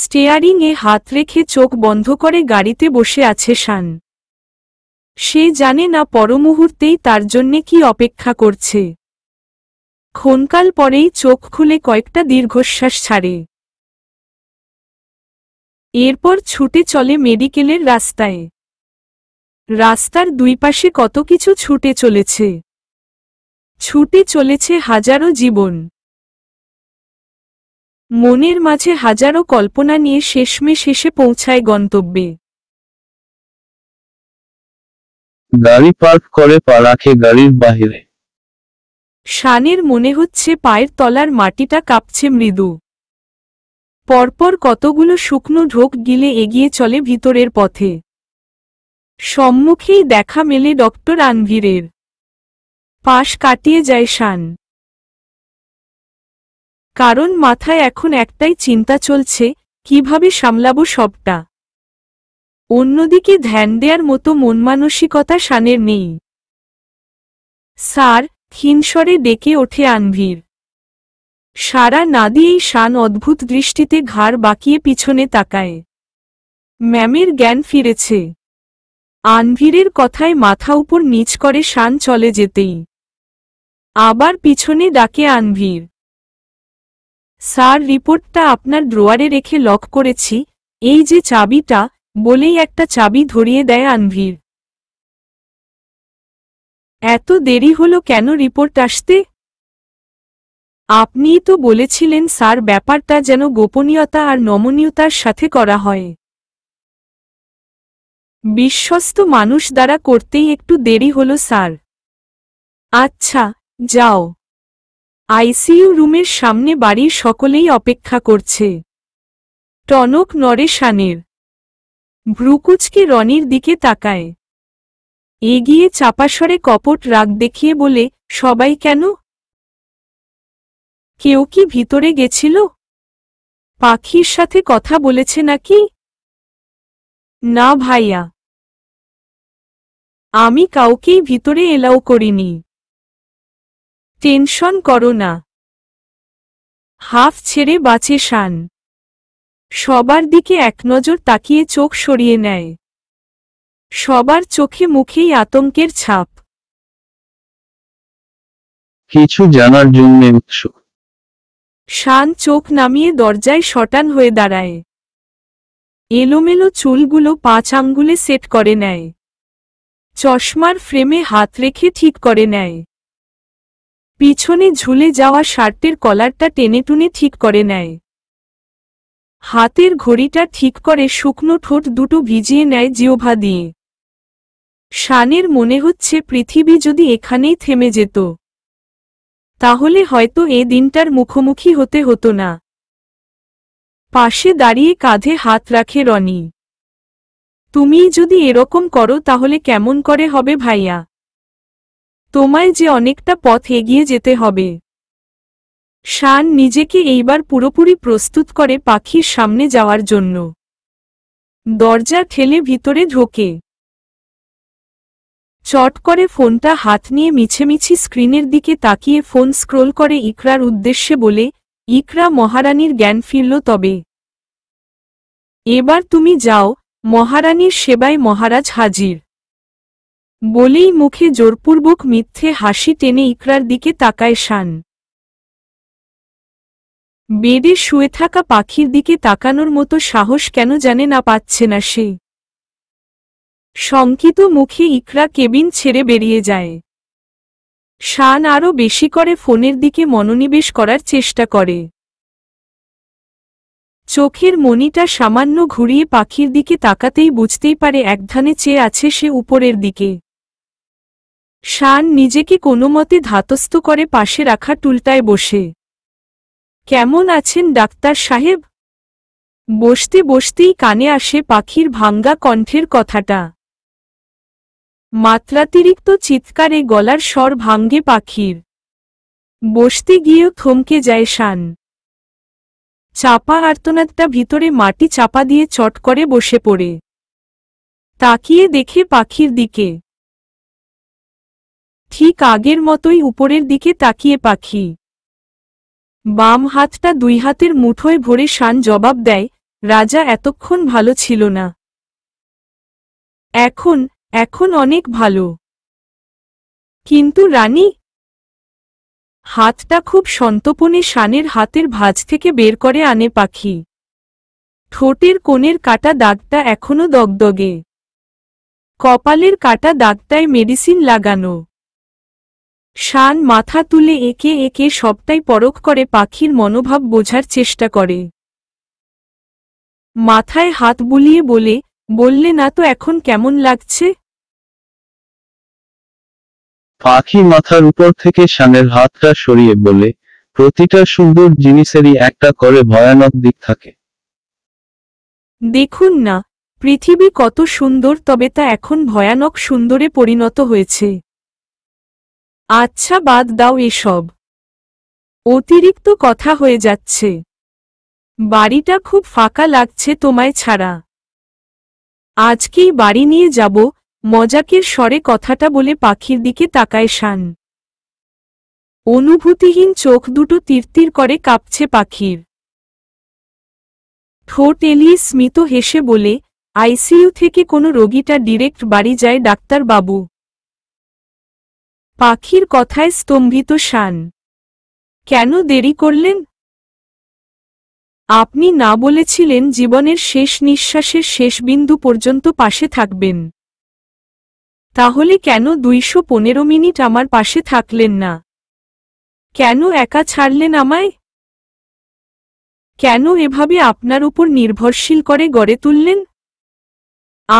স্টেয়ারিংয়ে হাত রেখে চোখ বন্ধ করে গাড়িতে বসে আছে শান সে জানে না পরমুহূর্তেই তার জন্যে কি অপেক্ষা করছে ক্ষণকাল পরেই চোখ খুলে কয়েকটা দীর্ঘশ্বাস ছাড়ে এরপর ছুটে চলে মেডিকেলের রাস্তায় রাস্তার দুই পাশে কত কিছু ছুটে চলেছে ছুটে চলেছে হাজারো জীবন মনের মাঝে হাজারো কল্পনা নিয়ে শেষমে শেষে পৌঁছায় গন্তব্যে গাড়ি পার্ক করে পা রাখে গাড়ির বাহিরে শানের মনে হচ্ছে পায়ের তলার মাটিটা কাঁপছে মৃদু পরপর কতগুলো শুকনো ঢোক গিলে এগিয়ে চলে ভিতরের পথে সম্মুখেই দেখা মেলে ডক্টর আনভিরের পাশ কাটিয়ে যায় শান কারণ মাথায় এখন একটাই চিন্তা চলছে কিভাবে সামলাবো সবটা অন্যদিকে ধ্যান দেয়ার মতো মনমানসিকতা সানের নেই স্যার ক্ষীণস্বরে ডেকে ওঠে আনভীর সারা না দিয়েই শান অদ্ভুত দৃষ্টিতে ঘাড় বাঁকিয়ে পিছনে তাকায় ম্যামের জ্ঞান ফিরেছে আনভীরের কথায় মাথা উপর নিচ করে শান চলে যেতেই আবার পিছনে ডাকে আনভীর স্যার রিপোর্টটা আপনার ড্রোয়ারে রেখে লক করেছি এই যে চাবিটা বলেই একটা চাবি ধরিয়ে দেয় আনভীর এত দেরি হলো কেন রিপোর্ট আসতে আপনিই তো বলেছিলেন স্যার ব্যাপারটা যেন গোপনীয়তা আর নমনীয়তার সাথে করা হয় বিশ্বস্ত মানুষ দ্বারা করতেই একটু দেরি হলো স্যার আচ্ছা যাও আইসিইউ রুমের সামনে বাড়ির সকলেই অপেক্ষা করছে টনক নরে শানের ভ্রুকুচকে রনির দিকে তাকায় এগিয়ে চাপাসরে কপট রাগ দেখিয়ে বলে সবাই কেন কেউ কি ভিতরে গেছিল পাখির সাথে কথা বলেছে নাকি না ভাইয়া আমি কাউকেই ভিতরে এলাও করিনি টেনশন করো না হাফ ছেড়ে বাঁচে শান সবার দিকে এক নজর তাকিয়ে চোখ সরিয়ে নেয় সবার চোখে মুখেই আতঙ্কের ছাপ কিছু জানার জন্য শান চোখ নামিয়ে দরজায় শটান হয়ে দাঁড়ায় এলোমেলো চুলগুলো পাঁচ আঙ্গুলে সেট করে নেয় চশমার ফ্রেমে হাত রেখে ঠিক করে নেয় পিছনে ঝুলে যাওয়া শার্টের কলারটা টেনে টুনে ঠিক করে নেয় হাতের ঘড়িটা ঠিক করে শুকনো ঠোঁট দুটো ভিজিয়ে নেয় জিওভা দিয়ে শানের মনে হচ্ছে পৃথিবী যদি এখানেই থেমে যেত তাহলে হয়তো এ দিনটার মুখোমুখি হতে হতো না পাশে দাঁড়িয়ে কাঁধে হাত রাখে রনি তুমি যদি এরকম করো তাহলে কেমন করে হবে ভাইয়া তোমায় যে অনেকটা পথ এগিয়ে যেতে হবে শান নিজেকে এইবার পুরোপুরি প্রস্তুত করে পাখির সামনে যাওয়ার জন্য দরজা ঠেলে ভিতরে ঢোকে চট করে ফোনটা হাত নিয়ে মিছেমিছি স্ক্রিনের দিকে তাকিয়ে ফোন স্ক্রোল করে ইকরার উদ্দেশ্যে বলে ইকরা মহারানীর জ্ঞান ফিরল তবে এবার তুমি যাও মহারানীর সেবায় মহারাজ হাজির বলেই মুখে জোরপূর্বক মিথ্যে হাসি টেনে ইকরার দিকে তাকায় শান বেডে শুয়ে থাকা পাখির দিকে তাকানোর মতো সাহস কেন জানে না পাচ্ছে না সে শঙ্কিত মুখে ইকরা কেবিন ছেড়ে বেরিয়ে যায় শান আরও বেশি করে ফোনের দিকে মনোনিবেশ করার চেষ্টা করে চোখের মনিটা সামান্য ঘুরিয়ে পাখির দিকে তাকাতেই বুঝতেই পারে একধানে চেয়ে আছে সে উপরের দিকে শান নিজেকে কোনোমতে ধাতস্থ করে পাশে রাখা টুলটায় বসে কেমন আছেন ডাক্তার সাহেব বসতে বসতেই কানে আসে পাখির ভাঙ্গা কণ্ঠের কথাটা মাত্রাতিরিক্ত চিৎকারে গলার স্বর ভাঙ্গে পাখির বসতে গিয়েও থমকে যায় শান চাপা আর্তনাদটা ভিতরে মাটি চাপা দিয়ে চট করে বসে পড়ে তাকিয়ে দেখে পাখির দিকে ঠিক আগের মতোই উপরের দিকে তাকিয়ে পাখি বাম হাতটা দুই হাতের মুঠোয় ভরে শান জবাব দেয় রাজা এতক্ষণ ভালো ছিল না এখন এখন অনেক ভালো কিন্তু রানী হাতটা খুব সন্তপনে শানের হাতের ভাজ থেকে বের করে আনে পাখি ঠোঁটের কোণের কাটা দাগটা এখনো দগদগে কপালের কাটা দাগটায় মেডিসিন লাগানো শান মাথা তুলে একে একে সবটাই পরখ করে পাখির মনোভাব বোঝার চেষ্টা করে মাথায় হাত বুলিয়ে বলে বললে না তো এখন কেমন লাগছে পাখি মাথার উপর থেকে শানের হাতটা সরিয়ে বলে প্রতিটা সুন্দর জিনিসেরই একটা করে ভয়ানক দিক থাকে দেখুন না পৃথিবী কত সুন্দর তবে তা এখন ভয়ানক সুন্দরে পরিণত হয়েছে আচ্ছা বাদ দাও এসব অতিরিক্ত কথা হয়ে যাচ্ছে বাড়িটা খুব ফাঁকা লাগছে তোমায় ছাড়া আজকেই বাড়ি নিয়ে যাব মজাকের স্বরে কথাটা বলে পাখির দিকে তাকায় শান অনুভূতিহীন চোখ দুটো তীর্তির করে কাঁপছে পাখির ঠোঁট এলিয়ে স্মিত হেসে বলে আইসিইউ থেকে কোনো রোগীটা ডিরেক্ট বাড়ি যায় ডাক্তারবাবু পাখির কথায় স্তম্ভিত শান কেন দেরি করলেন আপনি না বলেছিলেন জীবনের শেষ নিঃশ্বাসের শেষ বিন্দু পর্যন্ত পাশে থাকবেন তাহলে কেন দুইশো পনেরো মিনিট আমার পাশে থাকলেন না কেন একা ছাড়লেন আমায় কেন এভাবে আপনার উপর নির্ভরশীল করে গড়ে তুললেন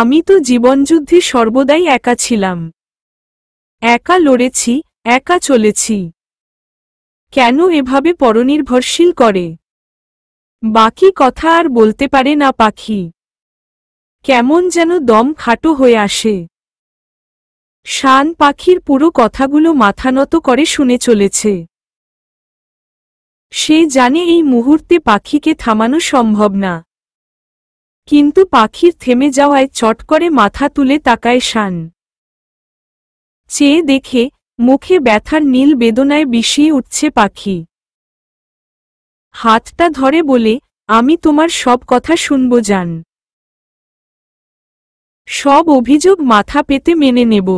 আমি তো জীবনযুদ্ধে সর্বদাই একা ছিলাম একা লড়েছি একা চলেছি কেন এভাবে পরনির্ভরশীল করে বাকি কথা আর বলতে পারে না পাখি কেমন যেন দম খাটো হয়ে আসে শান পাখির পুরো কথাগুলো মাথানত করে শুনে চলেছে সে জানে এই মুহূর্তে পাখিকে থামানো সম্ভব না কিন্তু পাখির থেমে যাওয়ায় চট করে মাথা তুলে তাকায় শান চেয়ে দেখে মুখে ব্যথার নীল বেদনায় বিষিয়ে উঠছে পাখি হাতটা ধরে বলে আমি তোমার সব কথা শুনব যান সব অভিযোগ মাথা পেতে মেনে নেব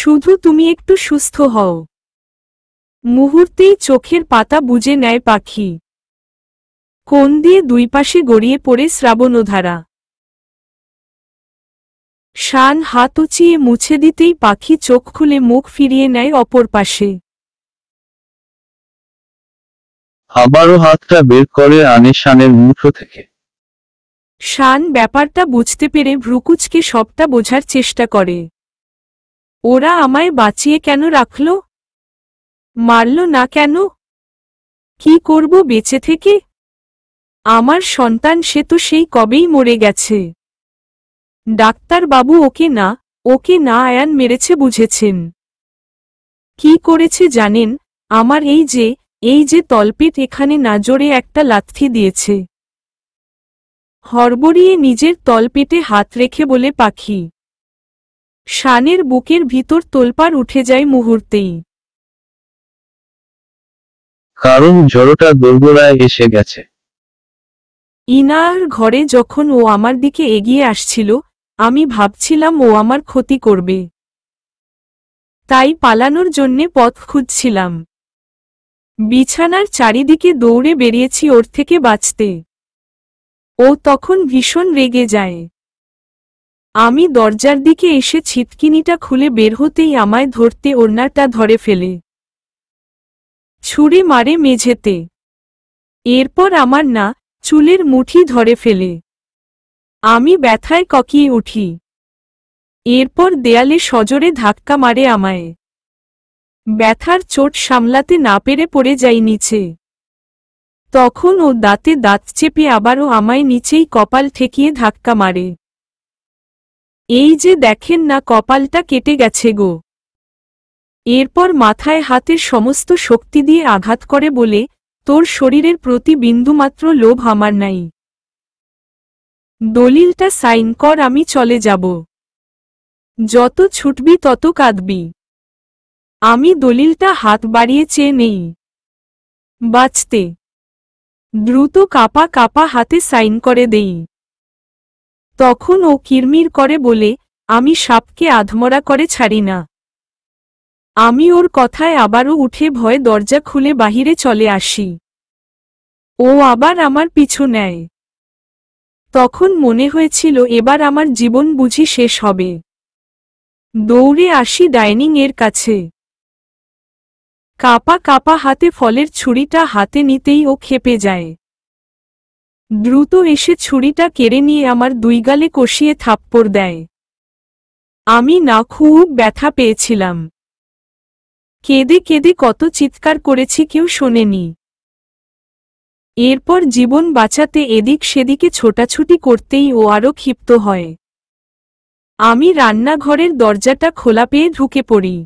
শুধু তুমি একটু সুস্থ হও মুহূর্তেই চোখের পাতা বুঝে নেয় পাখি কোন দিয়ে দুই পাশে গড়িয়ে পড়ে শ্রাবণধারা শান হাত উচিয়ে মুছে দিতেই পাখি চোখ খুলে মুখ ফিরিয়ে নেয় অপর পাশে আবারও হাতটা বের করে আনে শানের মুঠো থেকে শান ব্যাপারটা বুঝতে পেরে ভ্রুকুচকে সবটা বোঝার চেষ্টা করে ওরা আমায় বাঁচিয়ে কেন রাখল মারল না কেন কি করব বেঁচে থেকে আমার সন্তান সে তো সেই কবেই মরে গেছে ডাক্তারবাবু ওকে না ওকে না আয়ান মেরেছে বুঝেছেন কি করেছে জানেন আমার এই যে এই যে তলপেট এখানে না জোরে একটা লাথি দিয়েছে হরবরিয়ে নিজের তলপেটে হাত রেখে বলে পাখি শানের বুকের ভিতর তোলপার উঠে যায় মুহূর্তেই কারণ জড়টা দোরগোড়ায় এসে গেছে ইনার ঘরে যখন ও আমার দিকে এগিয়ে আসছিল আমি ভাবছিলাম ও আমার ক্ষতি করবে তাই পালানোর জন্যে পথ খুঁজছিলাম বিছানার চারিদিকে দৌড়ে বেরিয়েছি ওর থেকে বাঁচতে ও তখন ভীষণ রেগে যায় আমি দরজার দিকে এসে ছিটকিনিটা খুলে বের হতেই আমায় ধরতে ওড়নাটা ধরে ফেলে ছুরি মারে মেঝেতে এরপর আমার না চুলের মুঠি ধরে ফেলে আমি ব্যথায় ককিয়ে উঠি এরপর দেয়ালে সজোরে ধাক্কা মারে আমায় ব্যথার চোট সামলাতে না পেরে পড়ে যাই নিচে তখন ও দাঁতে দাঁত চেপে আবারও আমায় নিচেই কপাল ঠেকিয়ে ধাক্কা মারে এই যে দেখেন না কপালটা কেটে গেছে গো এরপর মাথায় হাতের সমস্ত শক্তি দিয়ে আঘাত করে বলে তোর শরীরের প্রতি বিন্দুমাত্র লোভ আমার নাই দলিলটা সাইন কর আমি চলে যাব যত ছুটবি তত কাঁদবি আমি দলিলটা হাত বাড়িয়ে চেয়ে নেই বাঁচতে দ্রুত কাপা কাপা হাতে সাইন করে দেই তখন ও কিরমির করে বলে আমি সাপকে আধমরা করে ছাড়ি না আমি ওর কথায় আবারও উঠে ভয়ে দরজা খুলে বাহিরে চলে আসি ও আবার আমার পিছু নেয় তখন মনে হয়েছিল এবার আমার জীবন বুঝি শেষ হবে দৌড়ে আসি ডাইনিং এর কাছে কাপা কাপা হাতে ফলের ছুরিটা হাতে নিতেই ও খেপে যায় দ্রুত এসে ছুরিটা কেড়ে নিয়ে আমার দুই গালে কষিয়ে থাপ্পড় দেয় আমি না খুব ব্যথা পেয়েছিলাম কেঁদে কেঁদে কত চিৎকার করেছি কেউ শোনেনি এরপর জীবন বাঁচাতে এদিক সেদিকে ছোটাছুটি করতেই ও আরও ক্ষিপ্ত হয় আমি রান্নাঘরের দরজাটা খোলা পেয়ে ঢুকে পড়ি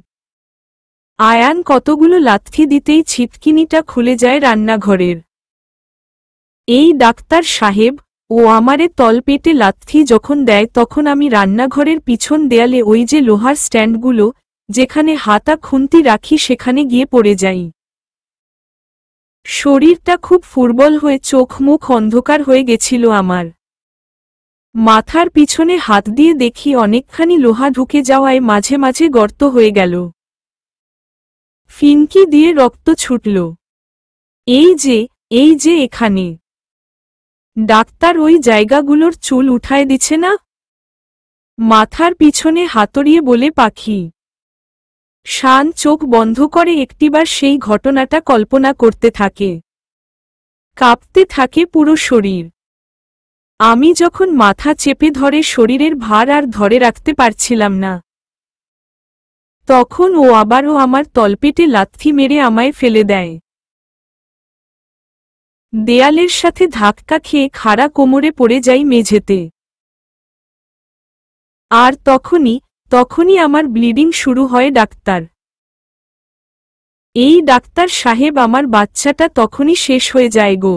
আয়ান কতগুলো লাথি দিতেই ছিপকিনিটা খুলে যায় রান্নাঘরের এই ডাক্তার সাহেব ও আমারে তলপেটে লাথি যখন দেয় তখন আমি রান্নাঘরের পিছন দেয়ালে ওই যে লোহার স্ট্যান্ডগুলো যেখানে হাতা খুন্তি রাখি সেখানে গিয়ে পড়ে যাই শরীরটা খুব ফুরবল হয়ে চোখ মুখ অন্ধকার হয়ে গেছিল আমার মাথার পিছনে হাত দিয়ে দেখি অনেকখানি লোহা ঢুকে যাওয়ায় মাঝে মাঝে গর্ত হয়ে গেল ফিনকি দিয়ে রক্ত ছুটল এই যে এই যে এখানে ডাক্তার ওই জায়গাগুলোর চুল উঠায় দিছে না মাথার পিছনে হাতড়িয়ে বলে পাখি শান চোখ বন্ধ করে একটিবার সেই ঘটনাটা কল্পনা করতে থাকে কাঁপতে থাকে পুরো শরীর আমি যখন মাথা চেপে ধরে শরীরের ভার আর ধরে রাখতে পারছিলাম না তখন ও আবারও আমার তলপেটে লাথি মেরে আমায় ফেলে দেয় দেয়ালের সাথে ধাক্কা খেয়ে খাড়া কোমরে পড়ে যাই মেঝেতে আর তখনই তখনই আমার ব্লিডিং শুরু হয় ডাক্তার এই ডাক্তার সাহেব আমার বাচ্চাটা তখনই শেষ হয়ে যায় গো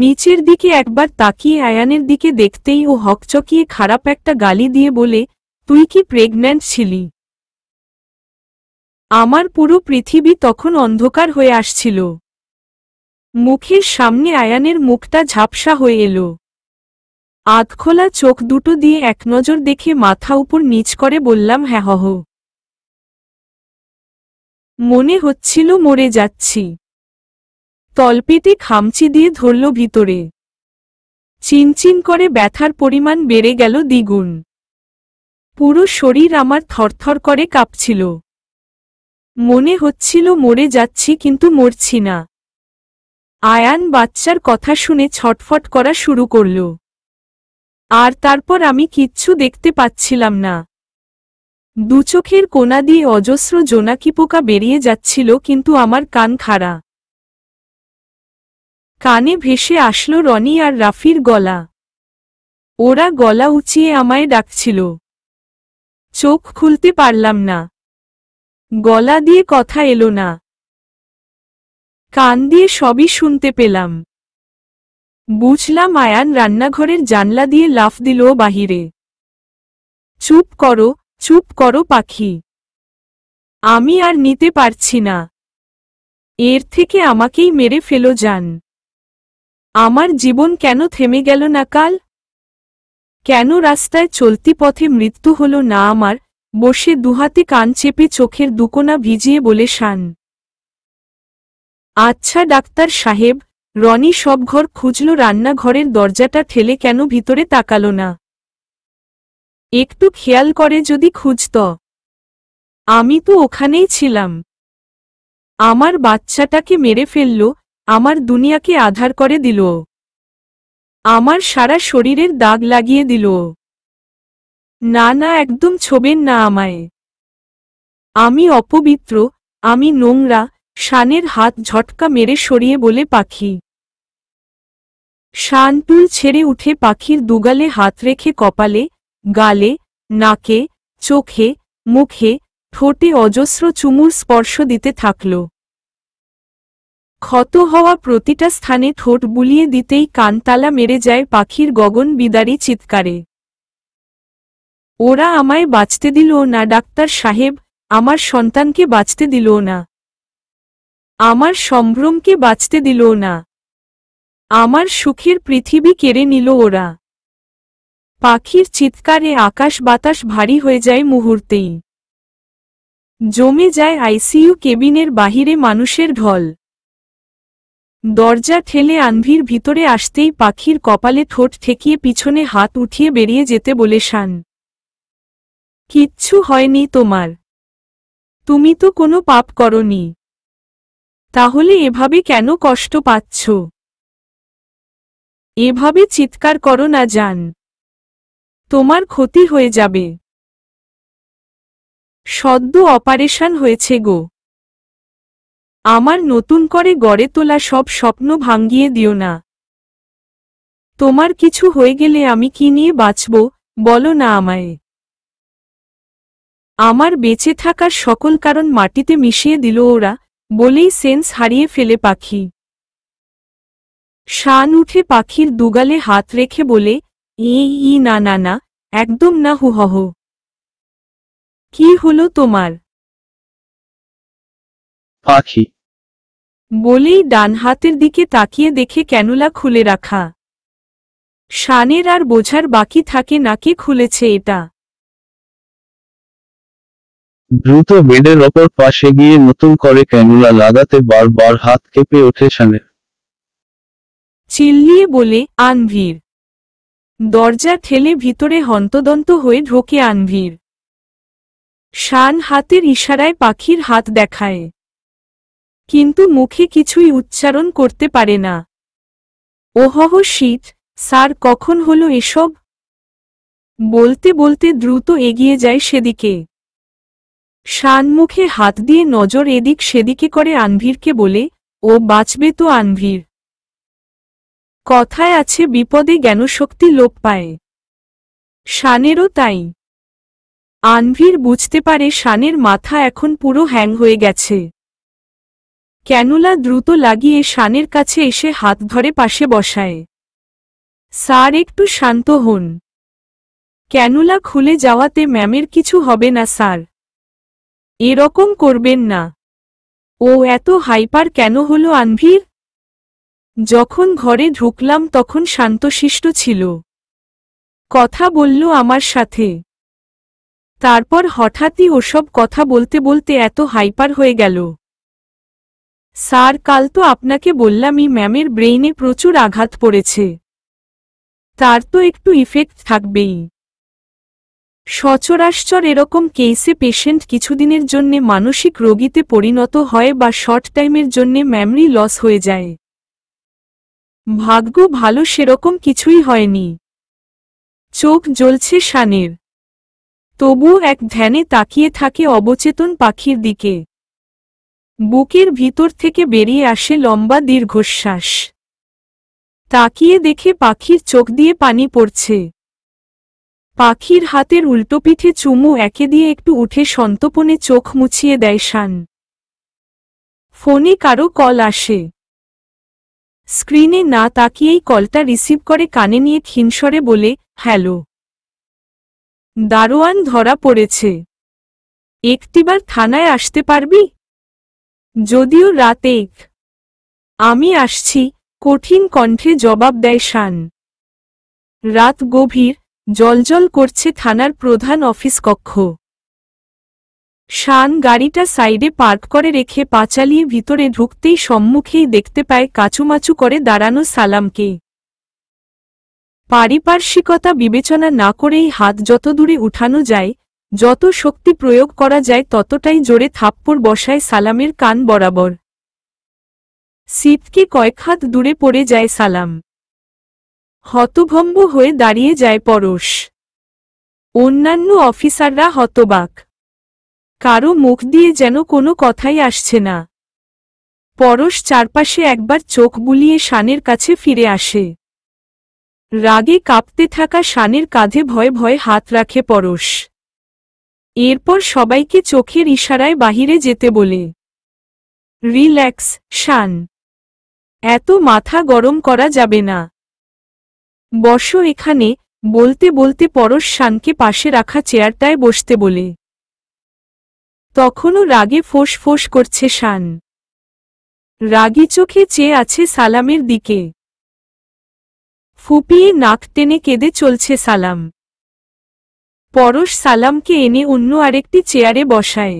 নিচের দিকে একবার তাকিয়ে আয়ানের দিকে দেখতেই ও হকচকিয়ে খারাপ একটা গালি দিয়ে বলে তুই কি প্রেগন্যান্ট ছিলি আমার পুরো পৃথিবী তখন অন্ধকার হয়ে আসছিল মুখের সামনে আয়ানের মুখটা ঝাপসা হয়ে এলো আধখোলা চোখ দুটো দিয়ে একনজর দেখে মাথা উপর নিচ করে বললাম হ্যাহ মনে হচ্ছিল মরে যাচ্ছি তলপেটে খামচি দিয়ে ধরল ভিতরে চিনচিন করে ব্যথার পরিমাণ বেড়ে গেল দ্বিগুণ পুরো শরীর আমার থরথর করে কাঁপছিল মনে হচ্ছিল মরে যাচ্ছি কিন্তু মরছি না আয়ান বাচ্চার কথা শুনে ছটফট করা শুরু করল আর তারপর আমি কিচ্ছু দেখতে পাচ্ছিলাম না দুচোখের কোনা দিয়ে অজস্র জোনাকি পোকা বেরিয়ে যাচ্ছিল কিন্তু আমার কান খাড়া কানে ভেসে আসলো রনি আর রাফির গলা ওরা গলা উঁচিয়ে আমায় ডাকছিল চোখ খুলতে পারলাম না গলা দিয়ে কথা এলো না কান দিয়ে সবই শুনতে পেলাম বুঝলাম আয়ান রান্নাঘরের জানলা দিয়ে লাফ দিল বাহিরে চুপ করো চুপ করো পাখি আমি আর নিতে পারছি না এর থেকে আমাকেই মেরে ফেলো যান আমার জীবন কেন থেমে গেল না কাল কেন রাস্তায় চলতি পথে মৃত্যু হল না আমার বসে দুহাতে কান চেপে চোখের দুকোনা ভিজিয়ে বলে শান আচ্ছা ডাক্তার সাহেব রনি সব ঘর খুঁজল রান্নাঘরের দরজাটা ঠেলে কেন ভিতরে তাকাল না একটু খেয়াল করে যদি খুঁজত আমি তো ওখানেই ছিলাম আমার বাচ্চাটাকে মেরে ফেলল আমার দুনিয়াকে আধার করে দিল আমার সারা শরীরের দাগ লাগিয়ে দিল না না একদম ছবেন না আমায় আমি অপবিত্র আমি নোংরা শানের হাত ঝটকা মেরে সরিয়ে বলে পাখি শানটুল ছেড়ে উঠে পাখির দুগালে হাত রেখে কপালে গালে নাকে চোখে মুখে ঠোঁটে অজস্র চুমুর স্পর্শ দিতে থাকল ক্ষত হওয়া প্রতিটা স্থানে ঠোঁট বুলিয়ে দিতেই কানতালা মেরে যায় পাখির গগন বিদারী চিৎকারে ওরা আমায় বাঁচতে দিল না ডাক্তার সাহেব আমার সন্তানকে বাঁচতে দিল না আমার সম্ভ্রমকে বাঁচতে দিল না আমার সুখের পৃথিবী কেড়ে নিল ওরা পাখির চিৎকারে আকাশ বাতাস ভারী হয়ে যায় মুহূর্তেই জমে যায় আইসিইউ কেবিনের বাহিরে মানুষের ঢল দরজা ঠেলে আনভির ভিতরে আসতেই পাখির কপালে ঠোঁট ঠেকিয়ে পিছনে হাত উঠিয়ে বেরিয়ে যেতে বলে শান কিচ্ছু হয়নি তোমার তুমি তো কোনো পাপ করনি তাহলে এভাবে কেন কষ্ট পাচ্ছ এভাবে চিৎকার করো না যান তোমার ক্ষতি হয়ে যাবে সদ্য অপারেশন হয়েছে গো আমার নতুন করে গড়ে তোলা সব স্বপ্ন ভাঙ্গিয়ে দিও না তোমার কিছু হয়ে গেলে আমি কি নিয়ে বাঁচব বলো না আমায় আমার বেঁচে থাকার সকল কারণ মাটিতে মিশিয়ে দিল ওরা বলেই সেন্স হারিয়ে ফেলে পাখি শান উঠে পাখির দুগালে হাত রেখে বলে এ ই না না না একদম না হুহহ কি হলো তোমার পাখি বলেই ডান হাতের দিকে তাকিয়ে দেখে ক্যানুলা খুলে রাখা শানের আর বোঝার বাকি থাকে নাকি খুলেছে এটা দ্রুত বেডের অপর পাশে গিয়ে নতুন করে ক্যানুলা লাগাতে বারবার হাত কেঁপে ওঠে শানের চিল্লিয়ে বলে আনভীর দরজা ঠেলে ভিতরে হন্তদন্ত হয়ে ঢোকে আনভীর শান হাতের ইশারায় পাখির হাত দেখায় কিন্তু মুখে কিছুই উচ্চারণ করতে পারে না ওহহ শীত স্যার কখন হলো এসব বলতে বলতে দ্রুত এগিয়ে যায় সেদিকে শানমুখে হাত দিয়ে নজর এদিক সেদিকে করে আনভীরকে বলে ও বাঁচবে তো আনভীর কথায় আছে বিপদে জ্ঞানশক্তি লোপ পায় শানেরও তাই আনভির বুঝতে পারে শানের মাথা এখন পুরো হ্যাং হয়ে গেছে ক্যানুলা দ্রুত লাগিয়ে শানের কাছে এসে হাত ধরে পাশে বসায় স্যার একটু শান্ত হন ক্যানুলা খুলে যাওয়াতে ম্যামের কিছু হবে না স্যার এরকম করবেন না ও এত হাইপার কেন হলো আনভির যখন ঘরে ঢুকলাম তখন শান্তশিষ্ট ছিল কথা বলল আমার সাথে তারপর হঠাৎই ওসব কথা বলতে বলতে এত হাইপার হয়ে গেল স্যার কাল তো আপনাকে বললামই ম্যামের ব্রেইনে প্রচুর আঘাত পড়েছে তার তো একটু ইফেক্ট থাকবেই সচরাশ্চর এরকম কেসে পেশেন্ট কিছুদিনের জন্যে মানসিক রোগীতে পরিণত হয় বা শর্ট টাইমের জন্যে ম্যামরি লস হয়ে যায় ভাগ্য ভালো সেরকম কিছুই হয়নি চোখ জ্বলছে শানের তবু এক ধ্যানে তাকিয়ে থাকে অবচেতন পাখির দিকে বুকের ভিতর থেকে বেরিয়ে আসে লম্বা দীর্ঘশ্বাস তাকিয়ে দেখে পাখির চোখ দিয়ে পানি পড়ছে পাখির হাতের উল্টোপিঠে চুমু একে দিয়ে একটু উঠে সন্তপনে চোখ মুছিয়ে দেয় শান ফোনে কারো কল আসে স্ক্রিনে না তাকিয়েই কলটা রিসিভ করে কানে নিয়ে ক্ষীণস্বরে বলে হ্যালো দারোয়ান ধরা পড়েছে একটিবার থানায় আসতে পারবি যদিও রাত এক আমি আসছি কঠিন কণ্ঠে জবাব দেয় শান রাত গভীর জলজল করছে থানার প্রধান অফিস কক্ষ শান গাড়িটা সাইডে পার্ক করে রেখে পাচালিয়ে ভিতরে ঢুকতেই সম্মুখেই দেখতে পায় কাচুমাচু করে দাঁড়ানো সালামকে পারিপার্শ্বিকতা বিবেচনা না করেই হাত যত দূরে উঠানো যায় যত শক্তি প্রয়োগ করা যায় ততটাই জোরে থাপ্পড় বসায় সালামের কান বরাবর সিটকে কয়েক হাত দূরে পড়ে যায় সালাম হতভম্ব হয়ে দাঁড়িয়ে যায় পরশ অন্যান্য অফিসাররা হতবাক কারো মুখ দিয়ে যেন কোনো কথাই আসছে না পরশ চারপাশে একবার চোখ বুলিয়ে শানের কাছে ফিরে আসে রাগে কাঁপতে থাকা শানের কাঁধে ভয়ে ভয়ে হাত রাখে পরশ এরপর সবাইকে চোখের ইশারায় বাহিরে যেতে বলে রিল্যাক্স শান এত মাথা গরম করা যাবে না বস এখানে বলতে বলতে পরশ শানকে পাশে রাখা চেয়ারটায় বসতে বলে তখনও রাগে ফোঁস ফোঁস করছে শান রাগি চোখে চেয়ে আছে সালামের দিকে ফুপিয়ে নাক টেনে কেঁদে চলছে সালাম পরশ সালামকে এনে অন্য আরেকটি চেয়ারে বসায়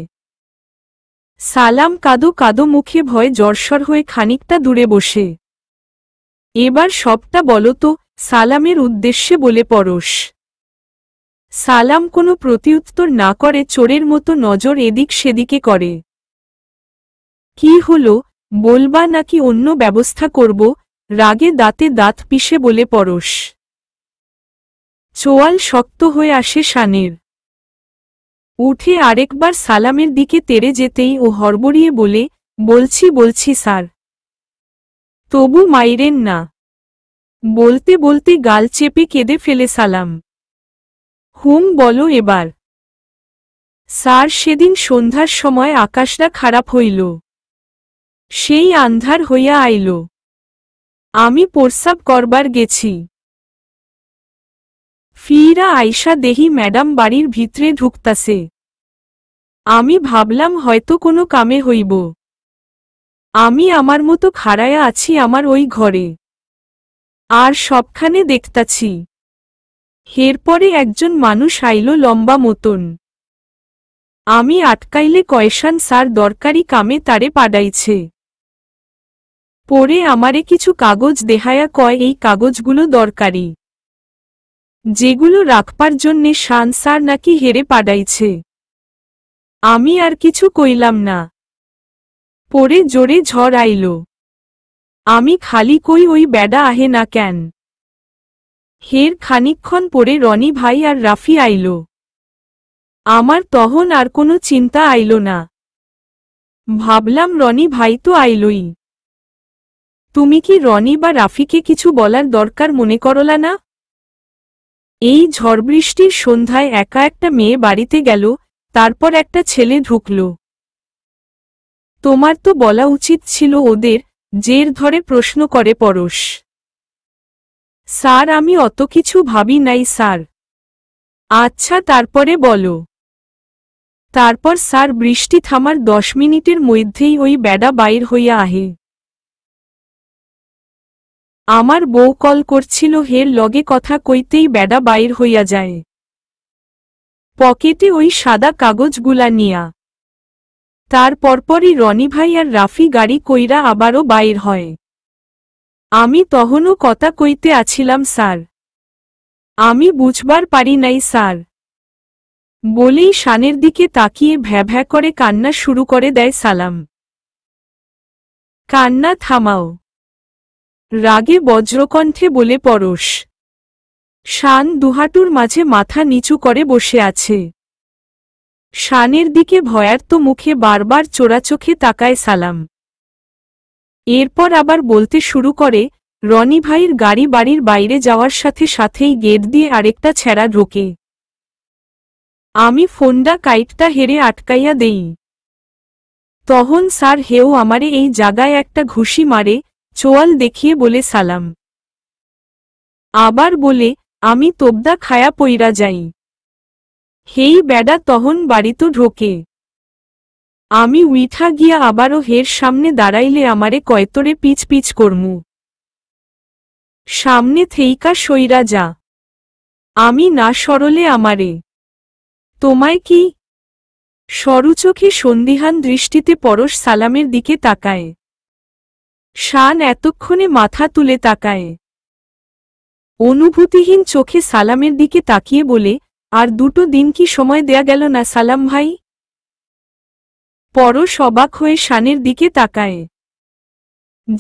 সালাম কাদো কাদো মুখে ভয় জর্সর হয়ে খানিকটা দূরে বসে এবার সবটা বলো তো সালামের উদ্দেশ্যে বলে পরশ সালাম কোনো প্রতিউত্তর না করে চোরের মতো নজর এদিক সেদিকে করে কি হলো বলবা নাকি অন্য ব্যবস্থা করব রাগে দাঁতে দাঁত পিষে বলে পরশ চোয়াল শক্ত হয়ে আসে শানের উঠে আরেকবার সালামের দিকে তেরে যেতেই ও হরবড়িয়ে বলে বলছি বলছি স্যার তবু মাইরেন না বলতে বলতে গাল চেপে কেঁদে ফেলে সালাম হুম বলো এবার স্যার সেদিন সন্ধ্যার সময় আকাশটা খারাপ হইল সেই আন্ধার হইয়া আইল আমি প্রস্রাব করবার গেছি ফিরা আইসা দেহি ম্যাডাম বাড়ির ভিতরে ঢুকতাছে আমি ভাবলাম হয়তো কোনো কামে হইব আমি আমার মতো খাড়ায়া আছি আমার ওই ঘরে আর সবখানে দেখতাছি হেরপরে একজন মানুষ আইল লম্বা মতন আমি আটকাইলে কয়েশান স্যার দরকারি কামে তারে পাডাইছে পরে আমারে কিছু কাগজ দেহায়া কয় এই কাগজগুলো দরকারি যেগুলো রাখবার জন্যে শান স্যার নাকি হেরে পাডাইছে আমি আর কিছু কইলাম না পরে জোরে ঝড় আইল আমি খালি কই ওই বেডা আহে না কেন হের খানিক্ষণ পরে রনি ভাই আর রাফি আইল আমার তহন আর কোনো চিন্তা আইল না ভাবলাম রনি ভাই তো আইলই তুমি কি রনি বা রাফিকে কিছু বলার দরকার মনে করলা না এই ঝড়বৃষ্টির সন্ধ্যায় একা একটা মেয়ে বাড়িতে গেল তারপর একটা ছেলে ঢুকল তোমার তো বলা উচিত ছিল ওদের জের ধরে প্রশ্ন করে পরশ স্যার আমি অত কিছু ভাবি নাই স্যার আচ্ছা তারপরে বলো তারপর স্যার বৃষ্টি থামার দশ মিনিটের মধ্যেই ওই বেডা বাইর হইয়া আহে আমার বউ কল করছিল হের লগে কথা কইতেই বেডা বাইর হইয়া যায় পকেটে ওই সাদা কাগজগুলা নিয়া তার পরপরই রনি ভাই আর রাফি গাড়ি কইরা আবারও বাইর হয় আমি তহনও কথা কইতে আছিলাম স্যার আমি বুঝবার পারি নাই স্যার বলেই শানের দিকে তাকিয়ে ভ্যা করে কান্না শুরু করে দেয় সালাম কান্না থামাও রাগে বজ্রকণ্ঠে বলে পরশ শান দুহাটুর মাঝে মাথা নিচু করে বসে আছে শানের দিকে ভয়ার্ত মুখে বারবার চোরাচোখে তাকায় সালাম এরপর আবার বলতে শুরু করে রনি ভাইয়ের গাড়ি বাড়ির বাইরে যাওয়ার সাথে সাথেই গেট দিয়ে আরেকটা ছেঁড়া ঢোকে আমি ফোনডা কাইটটা হেরে আটকাইয়া দেই তহন স্যার হেও আমারে এই জাগায় একটা ঘুষি মারে চোয়াল দেখিয়ে বলে সালাম আবার বলে আমি তোবদা খায়া পইরা যাই হেই বেডা তহন বাড়িত ঢোকে আমি উইঠা গিয়া আবারও হের সামনে দাঁড়াইলে আমারে কয়তরে পিচ পিচ করমু সামনে থেইকা সৈরা যা আমি না সরলে আমারে তোমায় কি সরুচোখে সন্দিহান দৃষ্টিতে পরশ সালামের দিকে তাকায় শান এতক্ষণে মাথা তুলে তাকায় অনুভূতিহীন চোখে সালামের দিকে তাকিয়ে বলে আর দুটো দিন কি সময় দেয়া গেল না সালাম ভাই পর সবাক হয়ে শানের দিকে তাকায়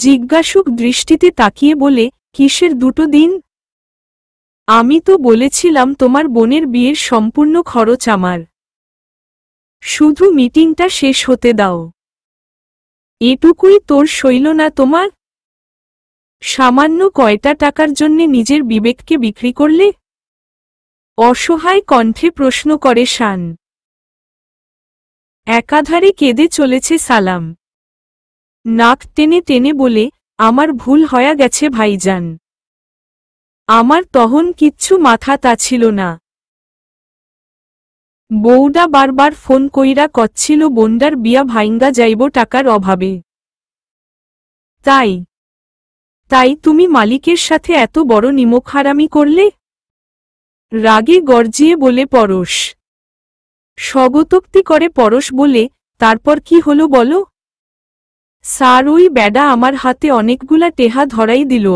জিজ্ঞাসুক দৃষ্টিতে তাকিয়ে বলে কিসের দুটো দিন আমি তো বলেছিলাম তোমার বোনের বিয়ের সম্পূর্ণ খরচ আমার শুধু মিটিংটা শেষ হতে দাও এটুকুই তোর শৈল না তোমার সামান্য কয়টা টাকার জন্যে নিজের বিবেককে বিক্রি করলে অসহায় কণ্ঠে প্রশ্ন করে শান একাধারে কেঁদে চলেছে সালাম নাক টেনে টেনে বলে আমার ভুল হয়া গেছে ভাইজান আমার তহন কিচ্ছু মাথা তা ছিল না বৌডা বারবার ফোন কইরা কচ্ছিল বন্ডার বিয়া ভাইঙ্গা যাইব টাকার অভাবে তাই তাই তুমি মালিকের সাথে এত বড় নিমখ হারামি করলে রাগে গর্জিয়ে বলে পরশ স্বগতোক্তি করে পরশ বলে তারপর কি হল বল স্যার ওই ব্যাডা আমার হাতে অনেকগুলা টেহা ধরাই দিল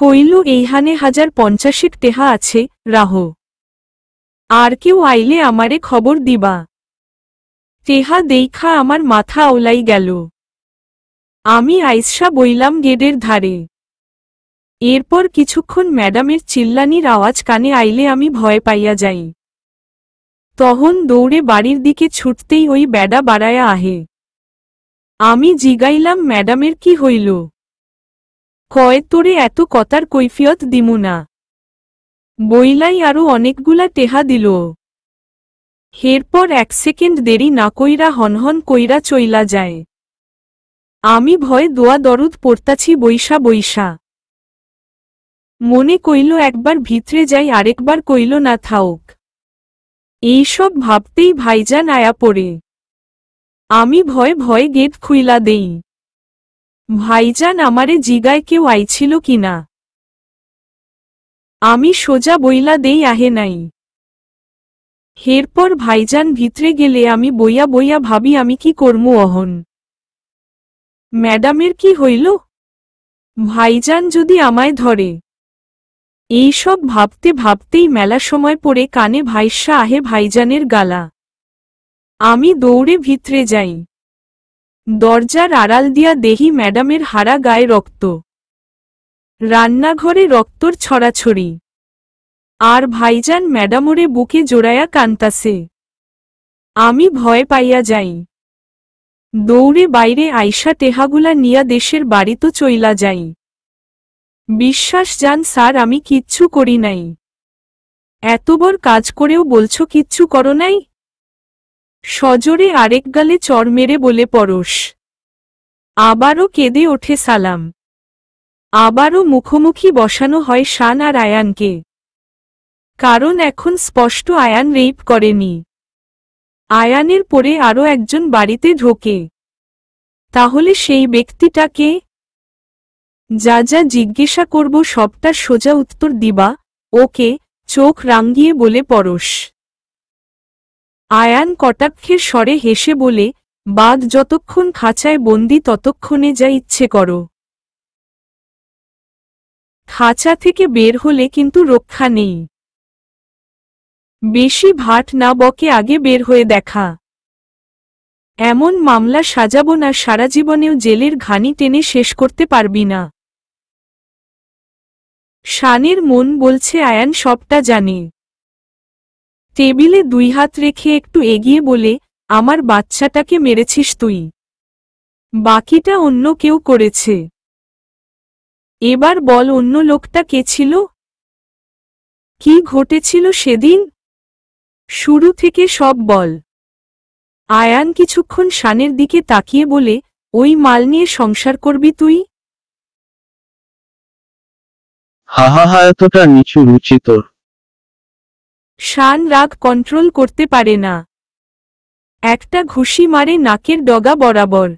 কইল এইহানে হাজার পঞ্চাশেক টেহা আছে রাহ আর কেউ আইলে আমারে খবর দিবা টেহা দেইখা আমার মাথা ওলাই গেল আমি আইসা বইলাম গেডের ধারে এরপর কিছুক্ষণ ম্যাডামের চিল্লানির আওয়াজ কানে আইলে আমি ভয় পাইয়া যাই তহন দৌড়ে বাড়ির দিকে ছুটতেই ওই ব্যাডা বাড়ায়া আহে আমি জিগাইলাম ম্যাডামের কি হইল কয় তোরে এত কথার কৈফিয়ত দিমু না বইলাই আরো অনেকগুলা টেহা দিল হেরপর এক সেকেন্ড দেরি না কইরা হনহন কইরা চইলা যায় আমি ভয় দোয়া দরদ পড়তাছি বৈশা বৈশা মনে কইল একবার ভিতরে যাই আরেকবার কইল না থাওক এইসব ভাবতেই ভাইজান আয়া পড়ে আমি ভয় ভয় গেট খুইলা দেই ভাইজান আমারে জিগায় কেউ আইছিল কিনা আমি সোজা বইলা দেই আহে নাই হেরপর ভাইজান ভিতরে গেলে আমি বইয়া বইয়া ভাবি আমি কি কর্ম অহন ম্যাডামের কি হইল ভাইজান যদি আমায় ধরে এই সব ভাবতে ভাবতেই মেলা সময় পড়ে কানে ভাইসা আহে ভাইজানের গালা আমি দৌড়ে ভিতরে যাই দরজার আড়াল দিয়া দেহি ম্যাডামের হারা গায়ে রক্ত রান্নাঘরে রক্তর ছড়াছড়ি আর ভাইজান ম্যাডামরে বুকে জোড়ায়া কান্তাসে আমি ভয় পাইয়া যাই দৌড়ে বাইরে আইসা টেহাগুলা নিয়া দেশের বাড়ি তো চইলা যাই বিশ্বাস যান স্যার আমি কিচ্ছু করি নাই এত বড় কাজ করেও বলছো কিচ্ছু করো নাই সজরে আরেক গালে চর মেরে বলে পরশ আবারও কেঁদে ওঠে সালাম আবারও মুখোমুখি বসানো হয় শান আর আয়ানকে কারণ এখন স্পষ্ট আয়ান রেপ করেনি আয়ানের পরে আরও একজন বাড়িতে ঢোকে তাহলে সেই ব্যক্তিটাকে যা যা জিজ্ঞাসা করব সবটা সোজা উত্তর দিবা ওকে চোখ রাঙ্গিয়ে বলে পরশ আয়ান কটাক্ষের স্বরে হেসে বলে বাদ যতক্ষণ খাঁচায় বন্দি ততক্ষণে যা ইচ্ছে করো খাঁচা থেকে বের হলে কিন্তু রক্ষা নেই বেশি ভাট না বকে আগে বের হয়ে দেখা এমন মামলা সাজাব না সারা জীবনেও জেলের ঘানি টেনে শেষ করতে পারবি না শানের মন বলছে আয়ান সবটা জানে টেবিলে দুই হাত রেখে একটু এগিয়ে বলে আমার বাচ্চাটাকে মেরেছিস তুই বাকিটা অন্য কেউ করেছে এবার বল অন্য লোকটা কে ছিল কি ঘটেছিল সেদিন শুরু থেকে সব বল আয়ান কিছুক্ষণ শানের দিকে তাকিয়ে বলে ওই মাল নিয়ে সংসার করবি তুই হা হা এতটা নিচু রুচি শান রাগ কন্ট্রোল করতে পারে না একটা ঘুষি মারে নাকের ডগা বরাবর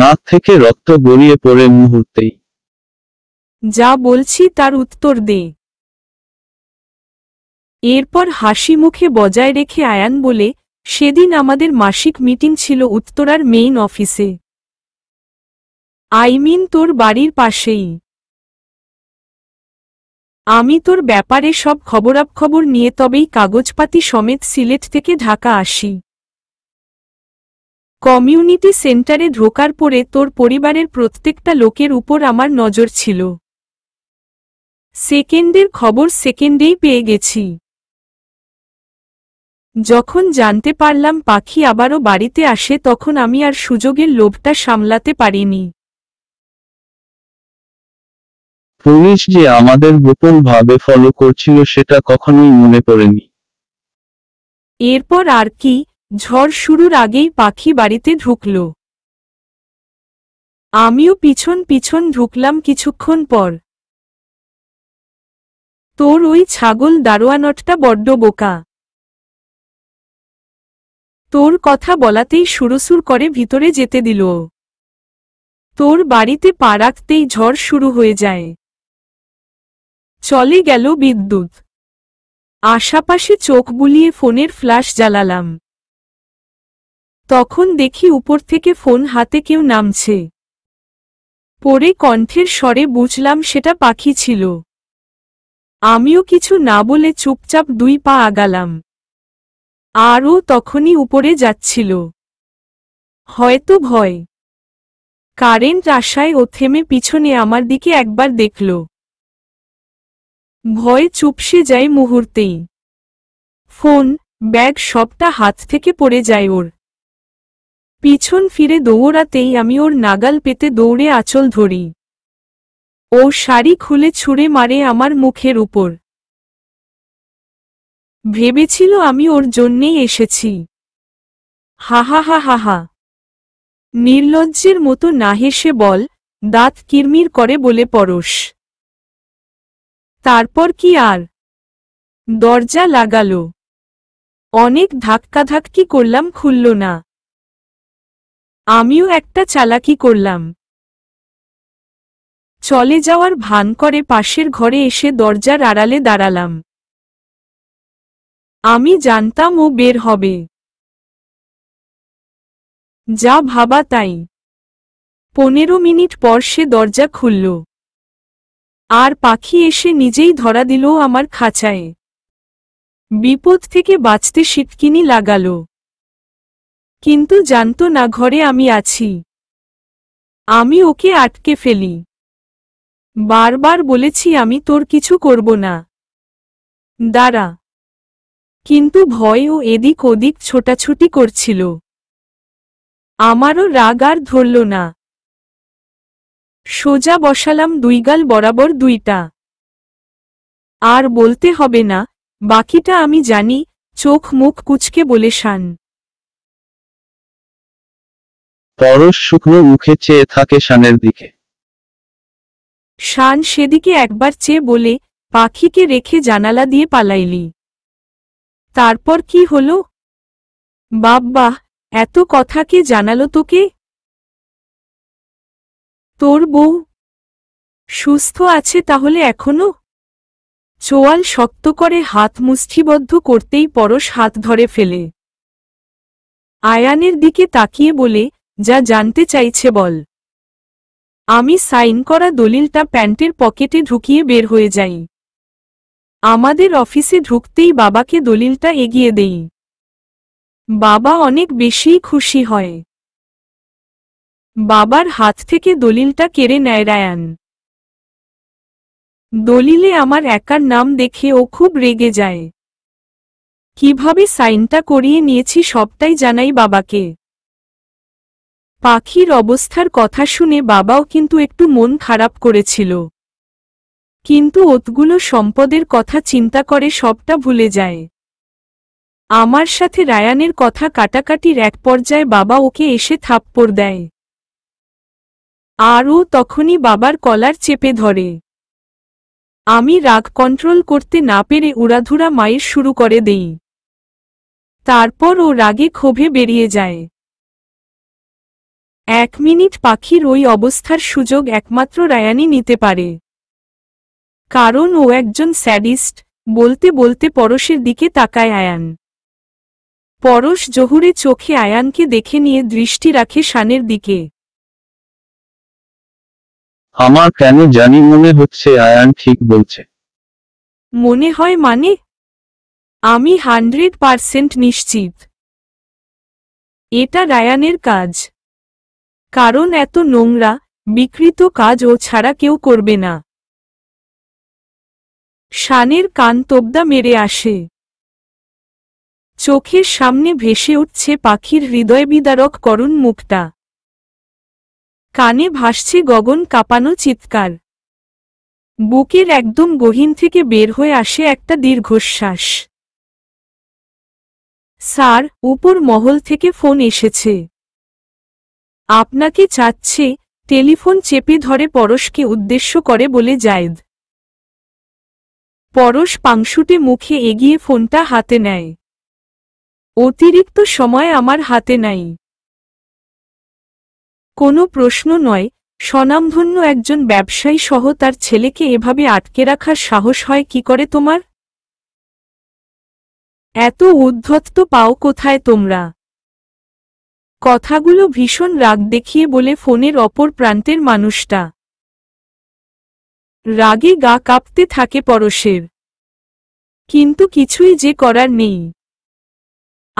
নাক থেকে রক্ত গড়িয়ে পড়ে মুহূর্তেই যা বলছি তার উত্তর দে এরপর হাসি মুখে বজায় রেখে আয়ান বলে সেদিন আমাদের মাসিক মিটিং ছিল উত্তরার মেইন অফিসে আইমিন তোর বাড়ির পাশেই আমি তোর ব্যাপারে সব খবরাবখবর নিয়ে তবেই কাগজপাতি সমেত সিলেট থেকে ঢাকা আসি কমিউনিটি সেন্টারে ঢোকার পরে তোর পরিবারের প্রত্যেকটা লোকের উপর আমার নজর ছিল সেকেন্ডের খবর সেকেন্ডেই পেয়ে গেছি যখন জানতে পারলাম পাখি আবারও বাড়িতে আসে তখন আমি আর সুযোগের লোভটা সামলাতে পারিনি পুলিশ যে আমাদের গোপনভাবে ফলো করছিল সেটা কখনোই মনে পড়েনি এরপর আর কি ঝড় শুরুর আগেই পাখি বাড়িতে ঢুকল আমিও পিছন পিছন ঢুকলাম কিছুক্ষণ পর তোর ওই ছাগল দারোয়ানটটা বড্ড বোকা তোর কথা বলাতেই সুরসুর করে ভিতরে যেতে দিল তোর বাড়িতে পা রাখতেই ঝড় শুরু হয়ে যায় চলে গেল বিদ্যুৎ আশাপাশে চোখ বুলিয়ে ফোনের ফ্ল্যাশ জ্বালালাম তখন দেখি উপর থেকে ফোন হাতে কেউ নামছে পরে কণ্ঠের স্বরে বুঝলাম সেটা পাখি ছিল আমিও কিছু না বলে চুপচাপ দুই পা আগালাম আরও তখনই উপরে যাচ্ছিল হয়তো ভয় কারেন্ট আশায় ও থেমে পিছনে আমার দিকে একবার দেখল ভয় চুপসে যায় মুহূর্তেই ফোন ব্যাগ সবটা হাত থেকে পড়ে যায় ওর পিছন ফিরে দৌড়াতেই আমি ওর নাগাল পেতে দৌড়ে আঁচল ধরি ও শাড়ি খুলে ছুঁড়ে মারে আমার মুখের উপর ভেবেছিল আমি ওর জন্যেই এসেছি হাহা হা হা হা নির্লজ্জের মতো না হেসে বল দাঁত কিরমির করে বলে পরশ তারপর কি আর দরজা লাগালো অনেক ধাক্কা ধাক্কি করলাম খুলল না আমিও একটা চালাকি করলাম চলে যাওয়ার ভান করে পাশের ঘরে এসে দরজার আড়ালে দাঁড়ালাম আমি জানতাম ও বের হবে যা ভাবা তাই পনেরো মিনিট পর সে দরজা খুলল আর পাখি এসে নিজেই ধরা দিল আমার খাঁচায় বিপদ থেকে বাঁচতে শীতকিনি লাগাল কিন্তু জানত না ঘরে আমি আছি আমি ওকে আটকে ফেলি বারবার বলেছি আমি তোর কিছু করব না দাঁড়া কিন্তু ভয় ও এদিক ওদিক ছোটাছুটি করছিল আমারও রাগ আর ধরল না সোজা বসালাম দুই গাল বরাবর দুইটা আর বলতে হবে না বাকিটা আমি জানি চোখ মুখ কুচকে বলে শান পরশ শুকনো মুখে চেয়ে থাকে শানের দিকে শান সেদিকে একবার চেয়ে বলে পাখিকে রেখে জানালা দিয়ে পালাইলি তারপর কি হল বাব্বা এত কথা কে জানালো তোকে তোর বউ সুস্থ আছে তাহলে এখনো চোয়াল শক্ত করে হাত মুষ্ঠিবদ্ধ করতেই পরশ হাত ধরে ফেলে আয়ানের দিকে তাকিয়ে বলে যা জানতে চাইছে বল আমি সাইন করা দলিলটা প্যান্টের পকেটে ঢুকিয়ে বের হয়ে যাই আমাদের অফিসে ঢুকতেই বাবাকে দলিলটা এগিয়ে দেই বাবা অনেক বেশিই খুশি হয় বাবার হাত থেকে দলিলটা কেড়ে নেয় রায়ান দলিলে আমার একার নাম দেখে ও খুব রেগে যায় কিভাবে সাইনটা করিয়ে নিয়েছি সবটাই জানাই বাবাকে পাখির অবস্থার কথা শুনে বাবাও কিন্তু একটু মন খারাপ করেছিল কিন্তু ওতগুলো সম্পদের কথা চিন্তা করে সবটা ভুলে যায় আমার সাথে রায়ানের কথা কাটাকাটির এক পর্যায়ে বাবা ওকে এসে থাপ্পড় দেয় আর ও তখনই বাবার কলার চেপে ধরে আমি রাগ কন্ট্রোল করতে না পেরে উড়াধুরা মায়ের শুরু করে দেই তারপর ও রাগে ক্ষোভে বেরিয়ে যায় এক মিনিট পাখির ওই অবস্থার সুযোগ একমাত্র রায়ানি নিতে পারে কারণ ও একজন স্যাডিস্ট বলতে বলতে পরশের দিকে তাকায় আয়ান পরশ জহুরে চোখে আয়ানকে দেখে নিয়ে দৃষ্টি রাখে শানের দিকে আমার কেন জানি মনে হচ্ছে আয়ান ঠিক বলছে মনে হয় মানে আমি হান্ড্রেড পারসেন্ট নিশ্চিত এটা রায়ানের কাজ কারণ এত নোংরা বিকৃত কাজ ও ছাড়া কেউ করবে না শানের কান তোবদা মেরে আসে চোখের সামনে ভেসে উঠছে পাখির হৃদয় বিদারক করুণ মুখটা কানে ভাসছে গগন কাঁপানো চিৎকার বুকের একদম গহীন থেকে বের হয়ে আসে একটা দীর্ঘশ্বাস স্যার উপর মহল থেকে ফোন এসেছে আপনাকে চাচ্ছে টেলিফোন চেপে ধরে পরশকে উদ্দেশ্য করে বলে জায়দ পরশ পাংশুটে মুখে এগিয়ে ফোনটা হাতে নেয় অতিরিক্ত সময় আমার হাতে নাই কোনো প্রশ্ন নয় স্বনামধন্য একজন ব্যবসায়ী সহ তার ছেলেকে এভাবে আটকে রাখার সাহস হয় কি করে তোমার এত উদ্ধত্ত পাও কোথায় তোমরা কথাগুলো ভীষণ রাগ দেখিয়ে বলে ফোনের অপর প্রান্তের মানুষটা রাগে গা কাঁপতে থাকে পরশের কিন্তু কিছুই যে করার নেই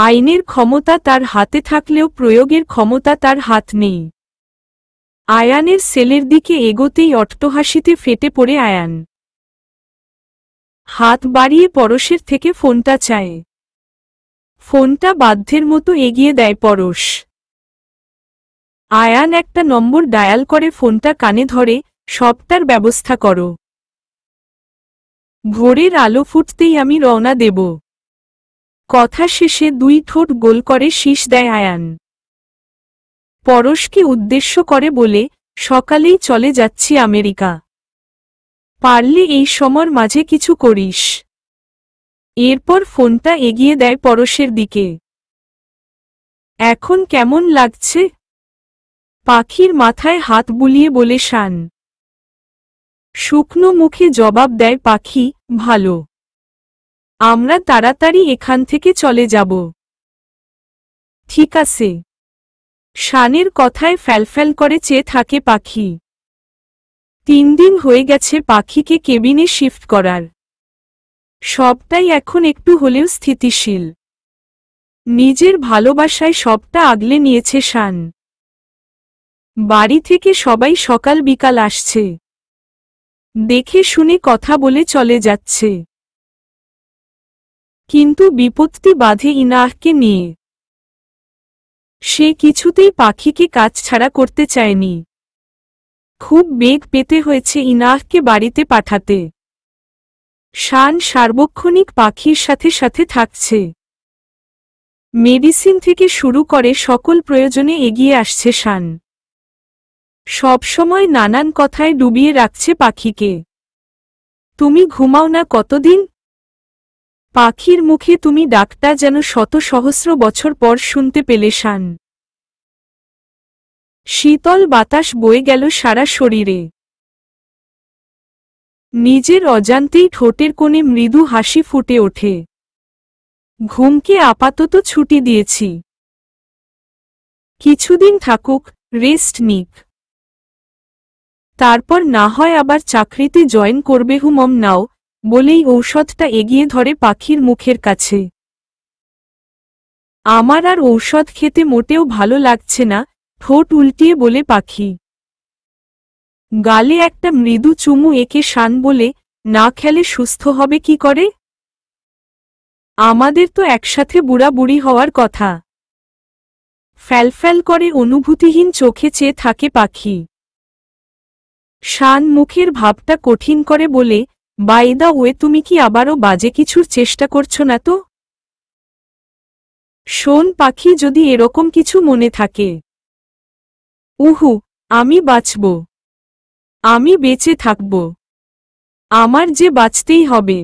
আইনের ক্ষমতা তার হাতে থাকলেও প্রয়োগের ক্ষমতা তার হাত নেই আয়ানের সেলের দিকে এগোতেই অট্টহাসিতে ফেটে পড়ে আয়ান হাত বাড়িয়ে পরশের থেকে ফোনটা চায় ফোনটা বাধ্যের মতো এগিয়ে দেয় পরশ আয়ান একটা নম্বর ডায়াল করে ফোনটা কানে ধরে সবটার ব্যবস্থা করো ভোরের আলো ফুটতেই আমি রওনা দেব কথা শেষে দুই ঠোঁট গোল করে শীষ দেয় আয়ান পরশকে উদ্দেশ্য করে বলে সকালেই চলে যাচ্ছি আমেরিকা পারলে এই সময়ের মাঝে কিছু করিস এরপর ফোনটা এগিয়ে দেয় পরশের দিকে এখন কেমন লাগছে পাখির মাথায় হাত বুলিয়ে বলে শান শুকনো মুখে জবাব দেয় পাখি ভালো আমরা তাড়াতাড়ি এখান থেকে চলে যাব ঠিক আছে শানের কথায় ফ্যালফ্যাল করে চেয়ে থাকে পাখি তিন দিন হয়ে গেছে পাখিকে কেবিনে শিফট করার সবটাই এখন একটু হলেও স্থিতিশীল নিজের ভালোবাসায় সবটা আগলে নিয়েছে শান বাড়ি থেকে সবাই সকাল বিকাল আসছে দেখে শুনে কথা বলে চলে যাচ্ছে কিন্তু বিপত্তি বাঁধে ইনাহকে নিয়ে সে কিছুতেই পাখিকে কাজ ছাড়া করতে চায়নি খুব বেগ পেতে হয়েছে ইনাহকে বাড়িতে পাঠাতে শান সার্বক্ষণিক পাখির সাথে সাথে থাকছে মেডিসিন থেকে শুরু করে সকল প্রয়োজনে এগিয়ে আসছে শান সবসময় নানান কথায় ডুবিয়ে রাখছে পাখিকে তুমি ঘুমাও না কতদিন পাখির মুখে তুমি ডাকটা যেন শত সহস্র বছর পর শুনতে পেলে শান শীতল বাতাস বয়ে গেল সারা শরীরে নিজের অজান্তেই ঠোঁটের কোণে মৃদু হাসি ফুটে ওঠে ঘুমকে আপাতত ছুটি দিয়েছি কিছুদিন থাকুক রেস্ট নিক তারপর না হয় আবার চাকরিতে জয়েন করবে হুমম নাও বলেই ঔষধটা এগিয়ে ধরে পাখির মুখের কাছে আমার আর ঔষধ খেতে মোটেও ভালো লাগছে না ঠোঁট উল্টিয়ে বলে পাখি গালে একটা মৃদু চুমু একে শান বলে না খেলে সুস্থ হবে কি করে আমাদের তো একসাথে বুড়াবুড়ি হওয়ার কথা ফ্যালফ্যাল করে অনুভূতিহীন চোখে চেয়ে থাকে পাখি শানমুখের ভাবটা কঠিন করে বলে বাইদা ওয়ে তুমি কি আবারও বাজে কিছুর চেষ্টা করছো না তো শোন পাখি যদি এরকম কিছু মনে থাকে উহু আমি বাঁচব আমি বেঁচে থাকব আমার যে বাঁচতেই হবে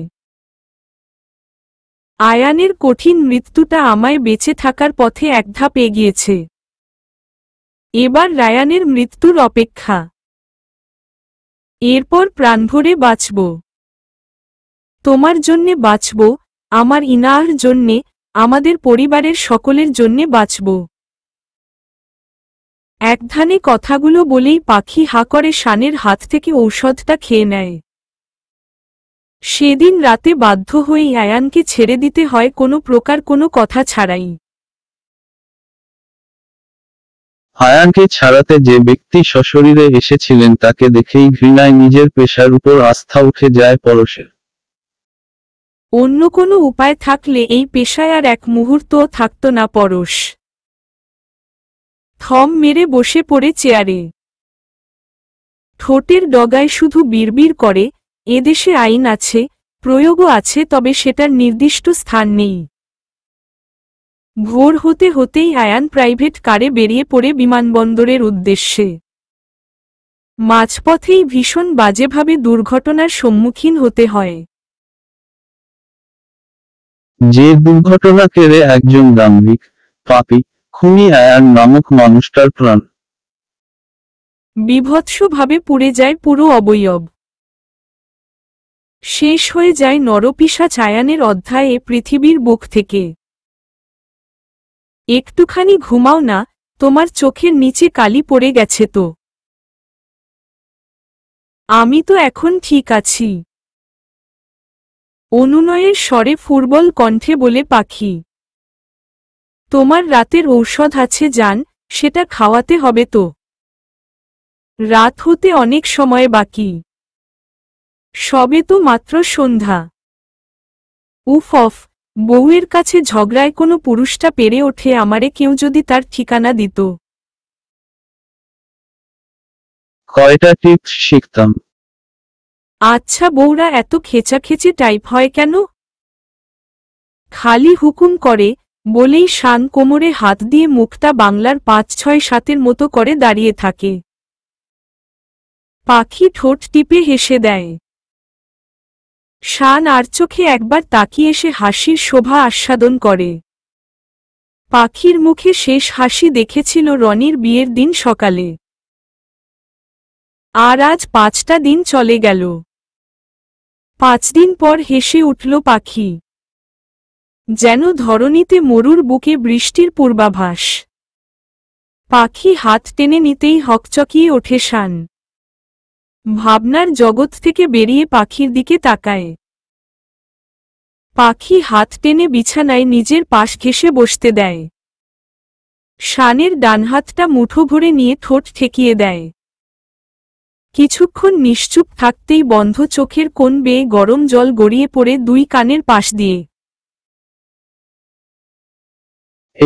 আয়ানের কঠিন মৃত্যুটা আমায় বেঁচে থাকার পথে এক ধাপ এগিয়েছে এবার রায়ানের মৃত্যুর অপেক্ষা এরপর প্রাণভরে বাঁচব তোমার জন্যে বাঁচব আমার ইনার জন্যে আমাদের পরিবারের সকলের জন্যে বাঁচব একধানে কথাগুলো বলেই পাখি হা করে শানের হাত থেকে ঔষধটা খেয়ে নেয় সেদিন রাতে বাধ্য হয়ে আয়ানকে ছেড়ে দিতে হয় কোনো প্রকার কোনো কথা ছাড়াই হায়ানকে ছাড়াতে যে ব্যক্তি সশরীরে এসেছিলেন তাকে দেখেই ঘৃণায় নিজের পেশার উপর আস্থা উঠে যায় পরশের অন্য কোনো উপায় থাকলে এই পেশায় আর এক মুহূর্তও থাকত না পরশ থম মেরে বসে পড়ে চেয়ারে ঠোঁটের ডগায় শুধু বিড়বিড় করে এদেশে আইন আছে প্রয়োগও আছে তবে সেটার নির্দিষ্ট স্থান নেই ভোর হতে হতেই আয়ান প্রাইভেট কারে বেরিয়ে পড়ে বিমানবন্দরের উদ্দেশ্যে মাঝপথেই ভীষণ বাজেভাবে দুর্ঘটনার সম্মুখীন হতে হয় যে দুর্ঘটনা কেড়ে একজন দাম্ভিক পাপি খুনি আয়ান নামক মানুষটার প্রাণ বিভৎসভাবে পুড়ে যায় পুরো অবয়ব শেষ হয়ে যায় নরপিসা ছায়ানের অধ্যায়ে পৃথিবীর বুক থেকে একটুখানি ঘুমাও না তোমার চোখের নিচে কালি পড়ে গেছে তো আমি তো এখন ঠিক আছি অনুনয়ের স্বরে ফুটবল কণ্ঠে বলে পাখি তোমার রাতের ঔষধ আছে যান সেটা খাওয়াতে হবে তো রাত হতে অনেক সময় বাকি সবে তো মাত্র সন্ধ্যা উফ অফ বউয়ের কাছে ঝগড়ায় কোনো পুরুষটা পেরে ওঠে আমারে কেউ যদি তার ঠিকানা দিত কয়টা টিপস শিখতাম আচ্ছা বউরা এত খেচাখেচি টাইপ হয় কেন খালি হুকুম করে বলেই শান কোমরে হাত দিয়ে মুখটা বাংলার পাঁচ ছয় সাতের মতো করে দাঁড়িয়ে থাকে পাখি ঠোঁট টিপে হেসে দেয় শান আর চোখে একবার তাকিয়ে এসে হাসির শোভা আস্বাদন করে পাখির মুখে শেষ হাসি দেখেছিল রনির বিয়ের দিন সকালে আর আজ পাঁচটা দিন চলে গেল পাঁচ দিন পর হেসে উঠল পাখি যেন ধরণীতে মরুর বুকে বৃষ্টির পূর্বাভাস পাখি হাত টেনে নিতেই হকচকিয়ে ওঠে শান ভাবনার জগৎ থেকে বেরিয়ে পাখির দিকে তাকায় পাখি হাত টেনে বিছানায় নিজের পাশ ঘেসে বসতে দেয় শানের ডানহাতটা মুঠো ভরে নিয়ে ঠোঁট ঠেকিয়ে দেয় কিছুক্ষণ নিশ্চুপ থাকতেই বন্ধ চোখের কোন বেয়ে গরম জল গড়িয়ে পড়ে দুই কানের পাশ দিয়ে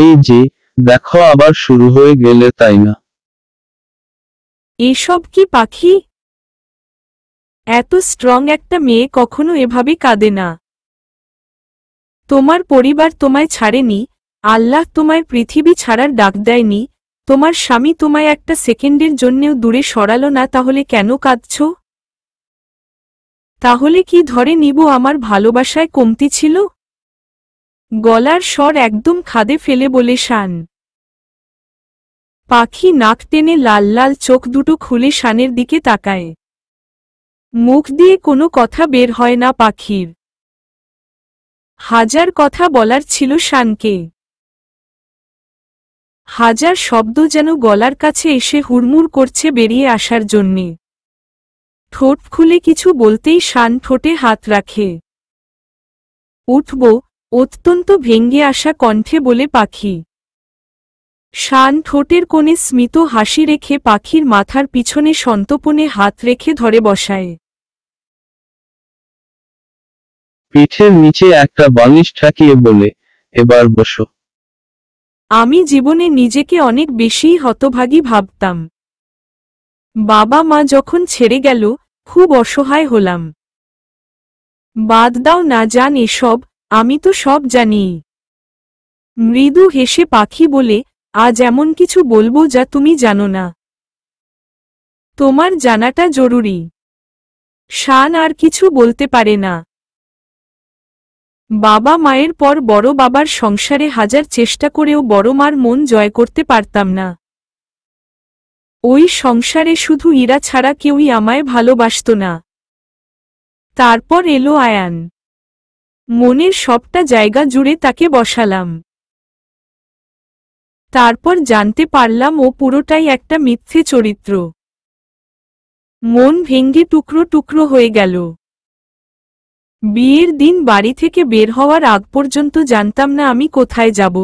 এই যে দেখো আবার শুরু হয়ে গেলে তাই না এসব কি পাখি এত স্ট্রং একটা মেয়ে কখনো এভাবে কাঁদে না তোমার পরিবার তোমায় ছাড়েনি আল্লাহ তোমায় পৃথিবী ছাড়ার ডাক দেয়নি তোমার স্বামী তোমায় একটা সেকেন্ডের জন্যেও দূরে সরালো না তাহলে কেন কাঁদছ তাহলে কি ধরে নিব আমার ভালোবাসায় কমতি ছিল গলার স্বর একদম খাদে ফেলে বলে শান পাখি নাক টেনে লাল লাল চোখ দুটো খুলে শানের দিকে তাকায় মুখ দিয়ে কোনো কথা বের হয় না পাখির হাজার কথা বলার ছিল শানকে হাজার শব্দ যেন গলার কাছে এসে হুড়মুড় করছে বেরিয়ে আসার জন্যে ঠোঁট খুলে কিছু বলতেই শান ঠোঁটে হাত রাখে উঠব অত্যন্ত ভেঙ্গে আসা কণ্ঠে বলে পাখি শান ঠোঁটের কোণে স্মিত হাসি রেখে পাখির মাথার পিছনে সন্তপনে হাত রেখে ধরে বসায় পিঠের নিচে একটা বালিশ ঠাকিয়ে বলে এবার বসো আমি জীবনে নিজেকে অনেক বেশি হতভাগী ভাবতাম বাবা মা যখন ছেড়ে গেল খুব অসহায় হলাম বাদ দাও না জান এসব আমি তো সব জানি মৃদু হেসে পাখি বলে আজ এমন কিছু বলবো যা তুমি জানো না তোমার জানাটা জরুরি শান আর কিছু বলতে পারে না বাবা মায়ের পর বড় বাবার সংসারে হাজার চেষ্টা করেও বড় মার মন জয় করতে পারতাম না ওই সংসারে শুধু ইরা ছাড়া কেউই আমায় ভালোবাসত না তারপর এলো আয়ান মনের সবটা জায়গা জুড়ে তাকে বসালাম তারপর জানতে পারলাম ও পুরোটাই একটা মিথ্যে চরিত্র মন ভেঙ্গে টুকরো টুকরো হয়ে গেল বিয়ের দিন বাড়ি থেকে বের হওয়ার আগ পর্যন্ত জানতাম না আমি কোথায় যাব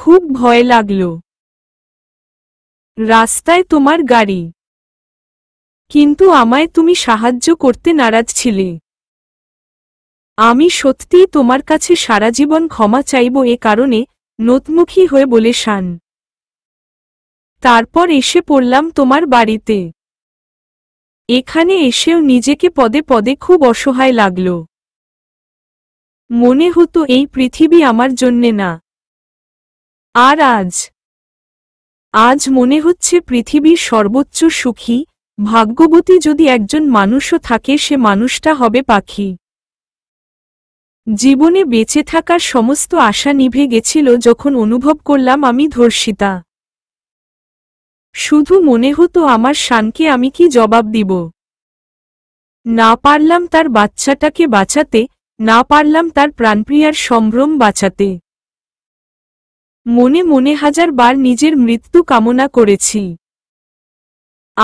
খুব ভয় লাগল রাস্তায় তোমার গাড়ি কিন্তু আমায় তুমি সাহায্য করতে নারাজ ছিলে আমি সত্যিই তোমার কাছে সারা জীবন ক্ষমা চাইব এ কারণে নোতমুখী হয়ে বলে শান তারপর এসে পড়লাম তোমার বাড়িতে এখানে এসেও নিজেকে পদে পদে খুব অসহায় লাগল মনে হতো এই পৃথিবী আমার জন্যে না আর আজ আজ মনে হচ্ছে পৃথিবীর সর্বোচ্চ সুখী ভাগ্যবতী যদি একজন মানুষও থাকে সে মানুষটা হবে পাখি জীবনে বেঁচে থাকার সমস্ত আশা নিভে গেছিল যখন অনুভব করলাম আমি ধর্ষিতা শুধু মনে হতো আমার শানকে আমি কি জবাব দিব না পারলাম তার বাচ্চাটাকে বাঁচাতে না পারলাম তার প্রাণপ্রিয়ার সম্ভ্রম বাঁচাতে মনে মনে হাজার বার নিজের মৃত্যু কামনা করেছি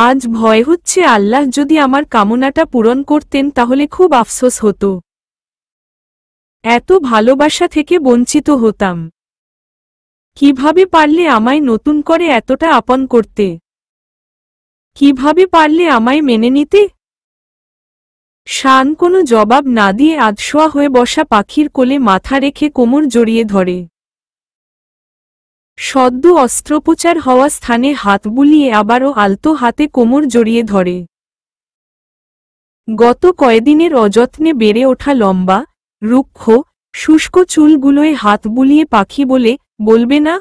আজ ভয় হচ্ছে আল্লাহ যদি আমার কামনাটা পূরণ করতেন তাহলে খুব আফসোস হতো এত ভালোবাসা থেকে বঞ্চিত হতাম কিভাবে পারলে আমায় নতুন করে এতটা আপন করতে কিভাবে পারলে আমায় মেনে নিতে শান কোনো জবাব না দিয়ে আধশোয়া হয়ে বসা পাখির কোলে মাথা রেখে কোমর জড়িয়ে ধরে সদ্য অস্ত্রোপচার হওয়া স্থানে হাত বুলিয়ে আবারও আলতো হাতে কোমর জড়িয়ে ধরে গত কয়েদিনের অযত্নে বেড়ে ওঠা লম্বা রুক্ষ শুষ্ক চুলগুলোয় হাত বুলিয়ে পাখি বলে বলবে না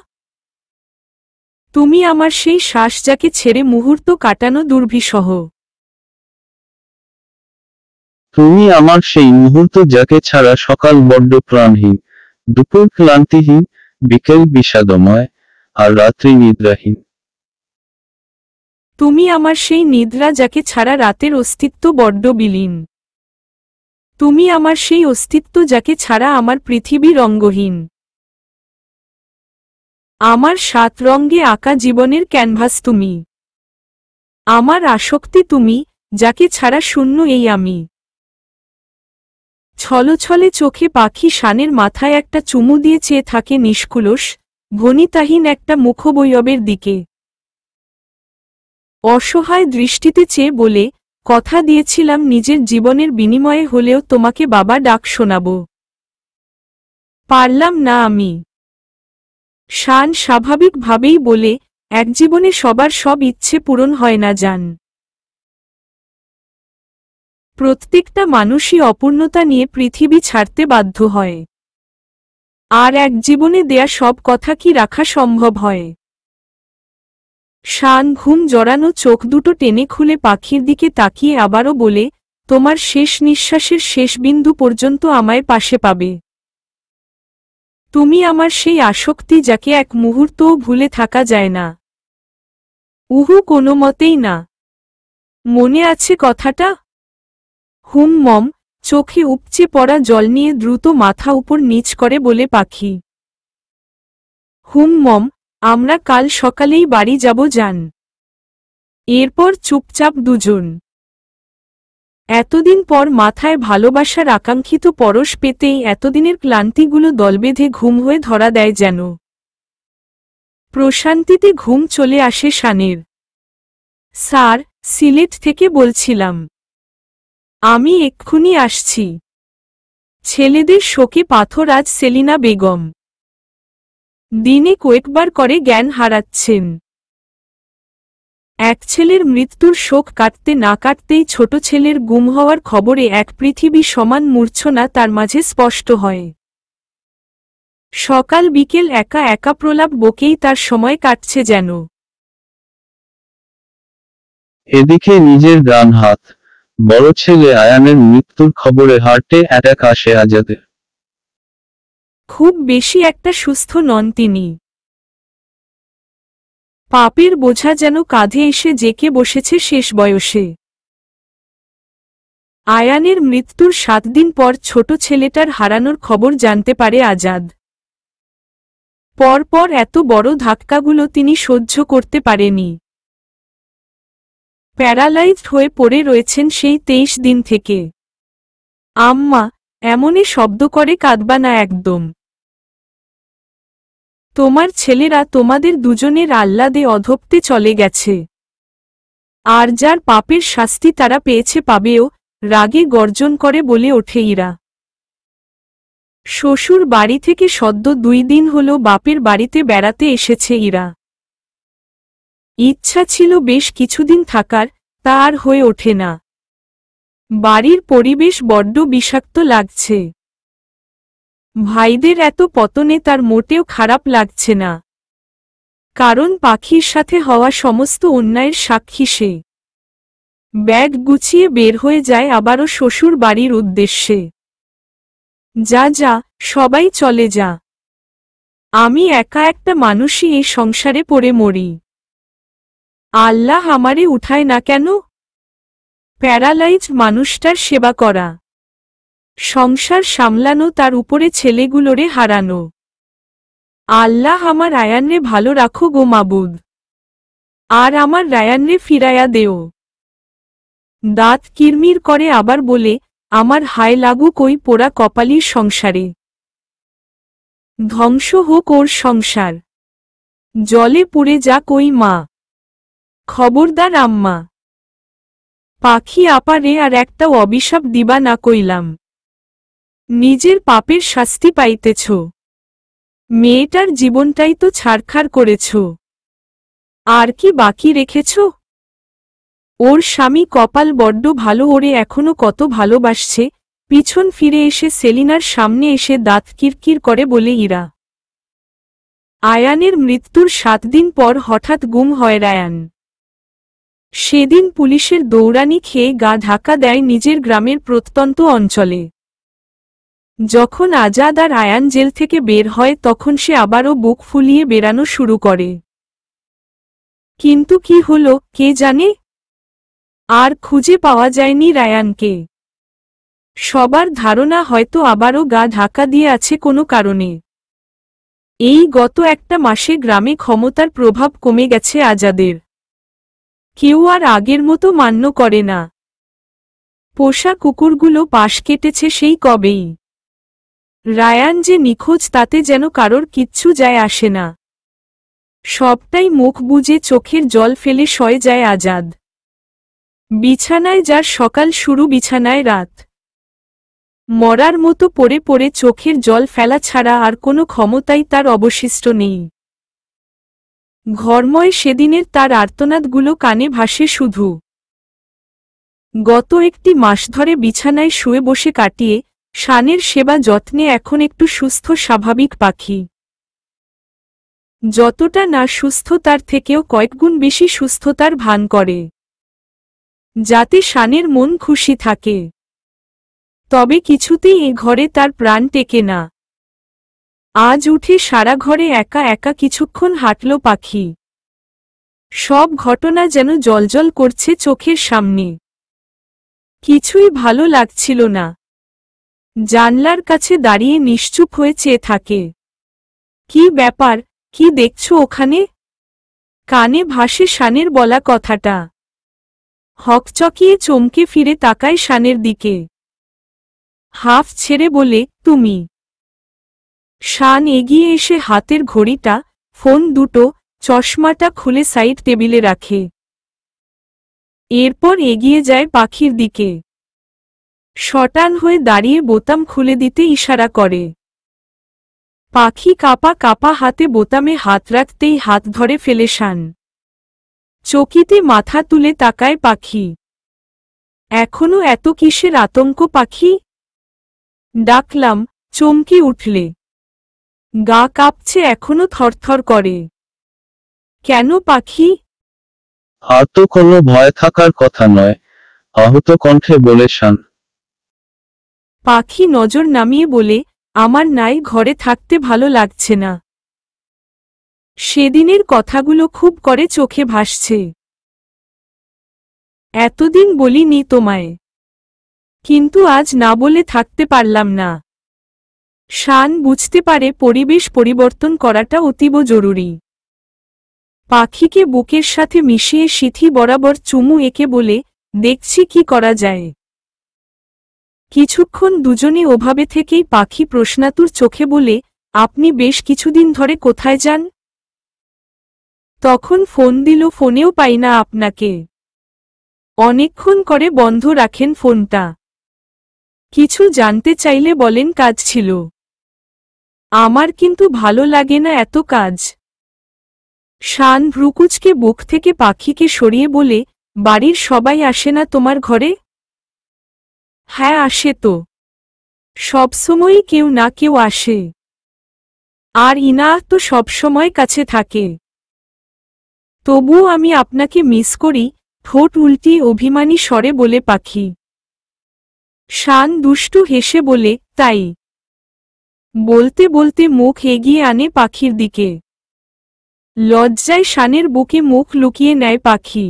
তুমি আমার সেই শ্বাস যাকে ছেড়ে মুহূর্ত কাটানো দুর্ভিসহ তুমি আমার সেই মুহূর্ত যাকে ছাড়া সকাল বড্ড প্রাণহীন দুপুর ক্লান্তিহীন বিকেল বিষাদময় আর রাত্রি নিদ্রাহীন তুমি আমার সেই নিদ্রা যাকে ছাড়া রাতের অস্তিত্ব বড্ড বিলীন তুমি আমার সেই অস্তিত্ব যাকে ছাড়া আমার পৃথিবী রঙ্গহীন আমার সাত রঙ্গে আঁকা জীবনের ক্যানভাস তুমি আমার আসক্তি তুমি যাকে ছাড়া শূন্য এই আমি ছলছলে চোখে পাখি শানের মাথায় একটা চুমু দিয়ে চেয়ে থাকে নিষ্কুলস ভনিতাহীন একটা মুখবৈয়বের দিকে অসহায় দৃষ্টিতে চেয়ে বলে কথা দিয়েছিলাম নিজের জীবনের বিনিময়ে হলেও তোমাকে বাবা ডাক শোনাব পারলাম না আমি শান স্বাভাবিকভাবেই বলে এক জীবনে সবার সব ইচ্ছে পূরণ হয় না যান প্রত্যেকটা মানুষই অপূর্ণতা নিয়ে পৃথিবী ছাড়তে বাধ্য হয় আর এক জীবনে দেয়া সব কথা কি রাখা সম্ভব হয় শান ঘুম জড়ানো চোখ দুটো টেনে খুলে পাখির দিকে তাকিয়ে আবারও বলে তোমার শেষ নিঃশ্বাসের শেষ বিন্দু পর্যন্ত আমায় পাশে পাবে তুমি আমার সেই আসক্তি যাকে এক মুহূর্তও ভুলে থাকা যায় না উহু কোনো মতেই না মনে আছে কথাটা হুম মম চোখে উপচে পড়া জল নিয়ে দ্রুত মাথা উপর নিচ করে বলে পাখি হুম মম আমরা কাল সকালেই বাড়ি যাব যান এরপর চুপচাপ দুজন এতদিন পর মাথায় ভালোবাসার আকাঙ্ক্ষিত পরশ পেতেই এতদিনের ক্লান্তিগুলো দলবেঁধে ঘুম হয়ে ধরা দেয় যেন প্রশান্তিতে ঘুম চলে আসে শানের স্যার সিলেট থেকে বলছিলাম আমি এক্ষুনি আসছি ছেলেদের শোকে পাথর আজ সেলিনা বেগম দিনে কয়েকবার করে জ্ঞান হারাচ্ছেন এক ছেলের মৃত্যুর শোক কাটতে না কাটতেই ছোট ছেলের গুম হওয়ার খবরে এক পৃথিবী সমান মূর্ছনা তার মাঝে স্পষ্ট হয় সকাল বিকেল একা একা প্রলাপ বকেই তার সময় কাটছে যেন এদিকে নিজের ডান হাত বড় ছেলে আয়ানের মৃত্যুর খবরে হার্টে অ্যাটাক আসে আজাদের খুব বেশি একটা সুস্থ নন তিনি পাপের বোঝা যেন কাঁধে এসে জেকে বসেছে শেষ বয়সে আয়ানের মৃত্যুর সাত দিন পর ছোট ছেলেটার হারানোর খবর জানতে পারে আজাদ পরপর এত বড় ধাক্কাগুলো তিনি সহ্য করতে পারেনি প্যারালাইজড হয়ে পড়ে রয়েছেন সেই তেইশ দিন থেকে আম্মা এমনই শব্দ করে কাঁদবা না একদম তোমার ছেলেরা তোমাদের দুজনের আহ্লাদে অধপ্তে চলে গেছে আর যার পাপের শাস্তি তারা পেয়েছে পাবেও রাগে গর্জন করে বলে ওঠে ইরা শ্বশুর বাড়ি থেকে সদ্য দুই দিন হল বাপের বাড়িতে বেড়াতে এসেছে ইরা ইচ্ছা ছিল বেশ কিছুদিন থাকার তা আর হয়ে ওঠে না বাড়ির পরিবেশ বড্ড বিষাক্ত লাগছে ভাইদের এত পতনে তার মোটেও খারাপ লাগছে না কারণ পাখির সাথে হওয়া সমস্ত অন্যায়ের সাক্ষী সে ব্যাগ গুছিয়ে বের হয়ে যায় আবারও শ্বশুর বাড়ির উদ্দেশ্যে যা যা সবাই চলে যা আমি একা একটা মানুষই এই সংসারে পড়ে মরি আল্লাহ আমারে উঠায় না কেন প্যারালাইজ মানুষটার সেবা করা সংসার সামলানো তার উপরে ছেলেগুলোরে হারানো আল্লাহ আমার আয়ানরে ভালো রাখো গো মাবুদ আর আমার রায়ানরে ফিরায়া দেও দাঁত কিরমির করে আবার বলে আমার হায় লাগু কই পোড়া কপালির সংসারে ধ্বংস হোক ওর সংসার জলে পুড়ে যা কই মা খবরদার আম্মা পাখি আপারে আর একটা অভিশাপ দিবা না কইলাম নিজের পাপের শাস্তি পাইতেছ মেয়েটার জীবনটাই তো ছাড়খাড় করেছ আর কি বাকি রেখেছ ওর স্বামী কপাল বড্ড ভালো ওরে এখনো কত ভালোবাসছে পিছন ফিরে এসে সেলিনার সামনে এসে দাঁত কিরকির করে বলে ইরা আয়ানের মৃত্যুর সাত দিন পর হঠাৎ গুম হয় রায়ান সেদিন পুলিশের দৌড়ানি খেয়ে গা ঢাকা দেয় নিজের গ্রামের প্রত্যন্ত অঞ্চলে যখন আজাদ আর আয়ান জেল থেকে বের হয় তখন সে আবারও বুক ফুলিয়ে বেরানো শুরু করে কিন্তু কি হলো কে জানে আর খুঁজে পাওয়া যায়নি রায়ানকে সবার ধারণা হয়তো আবারও গা ঢাকা দিয়ে আছে কোনো কারণে এই গত একটা মাসে গ্রামে ক্ষমতার প্রভাব কমে গেছে আজাদের কেউ আর আগের মতো মান্য করে না পোষা কুকুরগুলো পাশ কেটেছে সেই কবেই রায়ান যে নিখোঁজ তাতে যেন কারোর কিচ্ছু যায় আসে না সবটাই মুখ বুঝে চোখের জল ফেলে সয় যায় আজাদ বিছানায় যার সকাল শুরু বিছানায় রাত মরার মতো পড়ে পড়ে চোখের জল ফেলা ছাড়া আর কোনো ক্ষমতাই তার অবশিষ্ট নেই ঘর্ময় সেদিনের তার আর্তনাদগুলো কানে ভাসে শুধু গত একটি মাস ধরে বিছানায় শুয়ে বসে কাটিয়ে শানের সেবা যত্নে এখন একটু সুস্থ স্বাভাবিক পাখি যতটা না সুস্থ তার থেকেও কয়েকগুণ বেশি সুস্থতার ভান করে যাতে শানের মন খুশি থাকে তবে কিছুতেই এ ঘরে তার প্রাণ টেকে না আজ উঠে সারা ঘরে একা একা কিছুক্ষণ হাঁটল পাখি সব ঘটনা যেন জলজল করছে চোখের সামনে কিছুই ভালো লাগছিল না জানলার কাছে দাঁড়িয়ে নিশ্চুপ হয়ে চেয়ে থাকে কি ব্যাপার কি দেখছ ওখানে কানে ভাসে শানের বলা কথাটা হকচকিয়ে চমকে ফিরে তাকায় শানের দিকে হাফ ছেড়ে বলে তুমি শান এগিয়ে এসে হাতের ঘড়িটা ফোন দুটো চশমাটা খুলে সাইড টেবিলে রাখে এরপর এগিয়ে যায় পাখির দিকে সটান হয়ে দাঁড়িয়ে বোতাম খুলে দিতে ইশারা করে পাখি কাপা কাপা হাতে বোতামে হাত রাখতেই হাত ধরে ফেলে শান চকিতে মাথা তুলে তাকায় পাখি এখনো এত কিসের আতঙ্ক পাখি ডাকলাম চমকে উঠলে গা কাঁপছে এখনো থরথর করে কেন পাখি আর তো কোনো ভয় থাকার কথা নয় আহত কণ্ঠে বলে শান পাখি নজর নামিয়ে বলে আমার নাই ঘরে থাকতে ভালো লাগছে না সেদিনের কথাগুলো খুব করে চোখে ভাসছে এতদিন বলিনি তোমায় কিন্তু আজ না বলে থাকতে পারলাম না শান বুঝতে পারে পরিবেশ পরিবর্তন করাটা অতীব জরুরি পাখিকে বুকের সাথে মিশিয়ে সিথি বরাবর চুমু এঁকে বলে দেখছি কি করা যায় কিছুক্ষণ দুজনে ওভাবে থেকেই পাখি প্রশ্নাতুর চোখে বলে আপনি বেশ কিছুদিন ধরে কোথায় যান তখন ফোন দিল ফোনেও পাই না আপনাকে অনেকক্ষণ করে বন্ধ রাখেন ফোনটা কিছু জানতে চাইলে বলেন কাজ ছিল আমার কিন্তু ভালো লাগে না এত কাজ শান ভ্রুকুচকে বুক থেকে পাখিকে সরিয়ে বলে বাড়ির সবাই আসে না তোমার ঘরে হ্যাঁ আসে তো সবসময়ই কেউ না কেউ আসে আর ইনা তো সবসময় কাছে থাকে তবুও আমি আপনাকে মিস করি ঠোঁট উল্টি অভিমানী স্বরে বলে পাখি শান দুষ্টু হেসে বলে তাই বলতে বলতে মুখ এগিয়ে আনে পাখির দিকে লজ্জায় শানের বুকে মুখ লুকিয়ে নেয় পাখি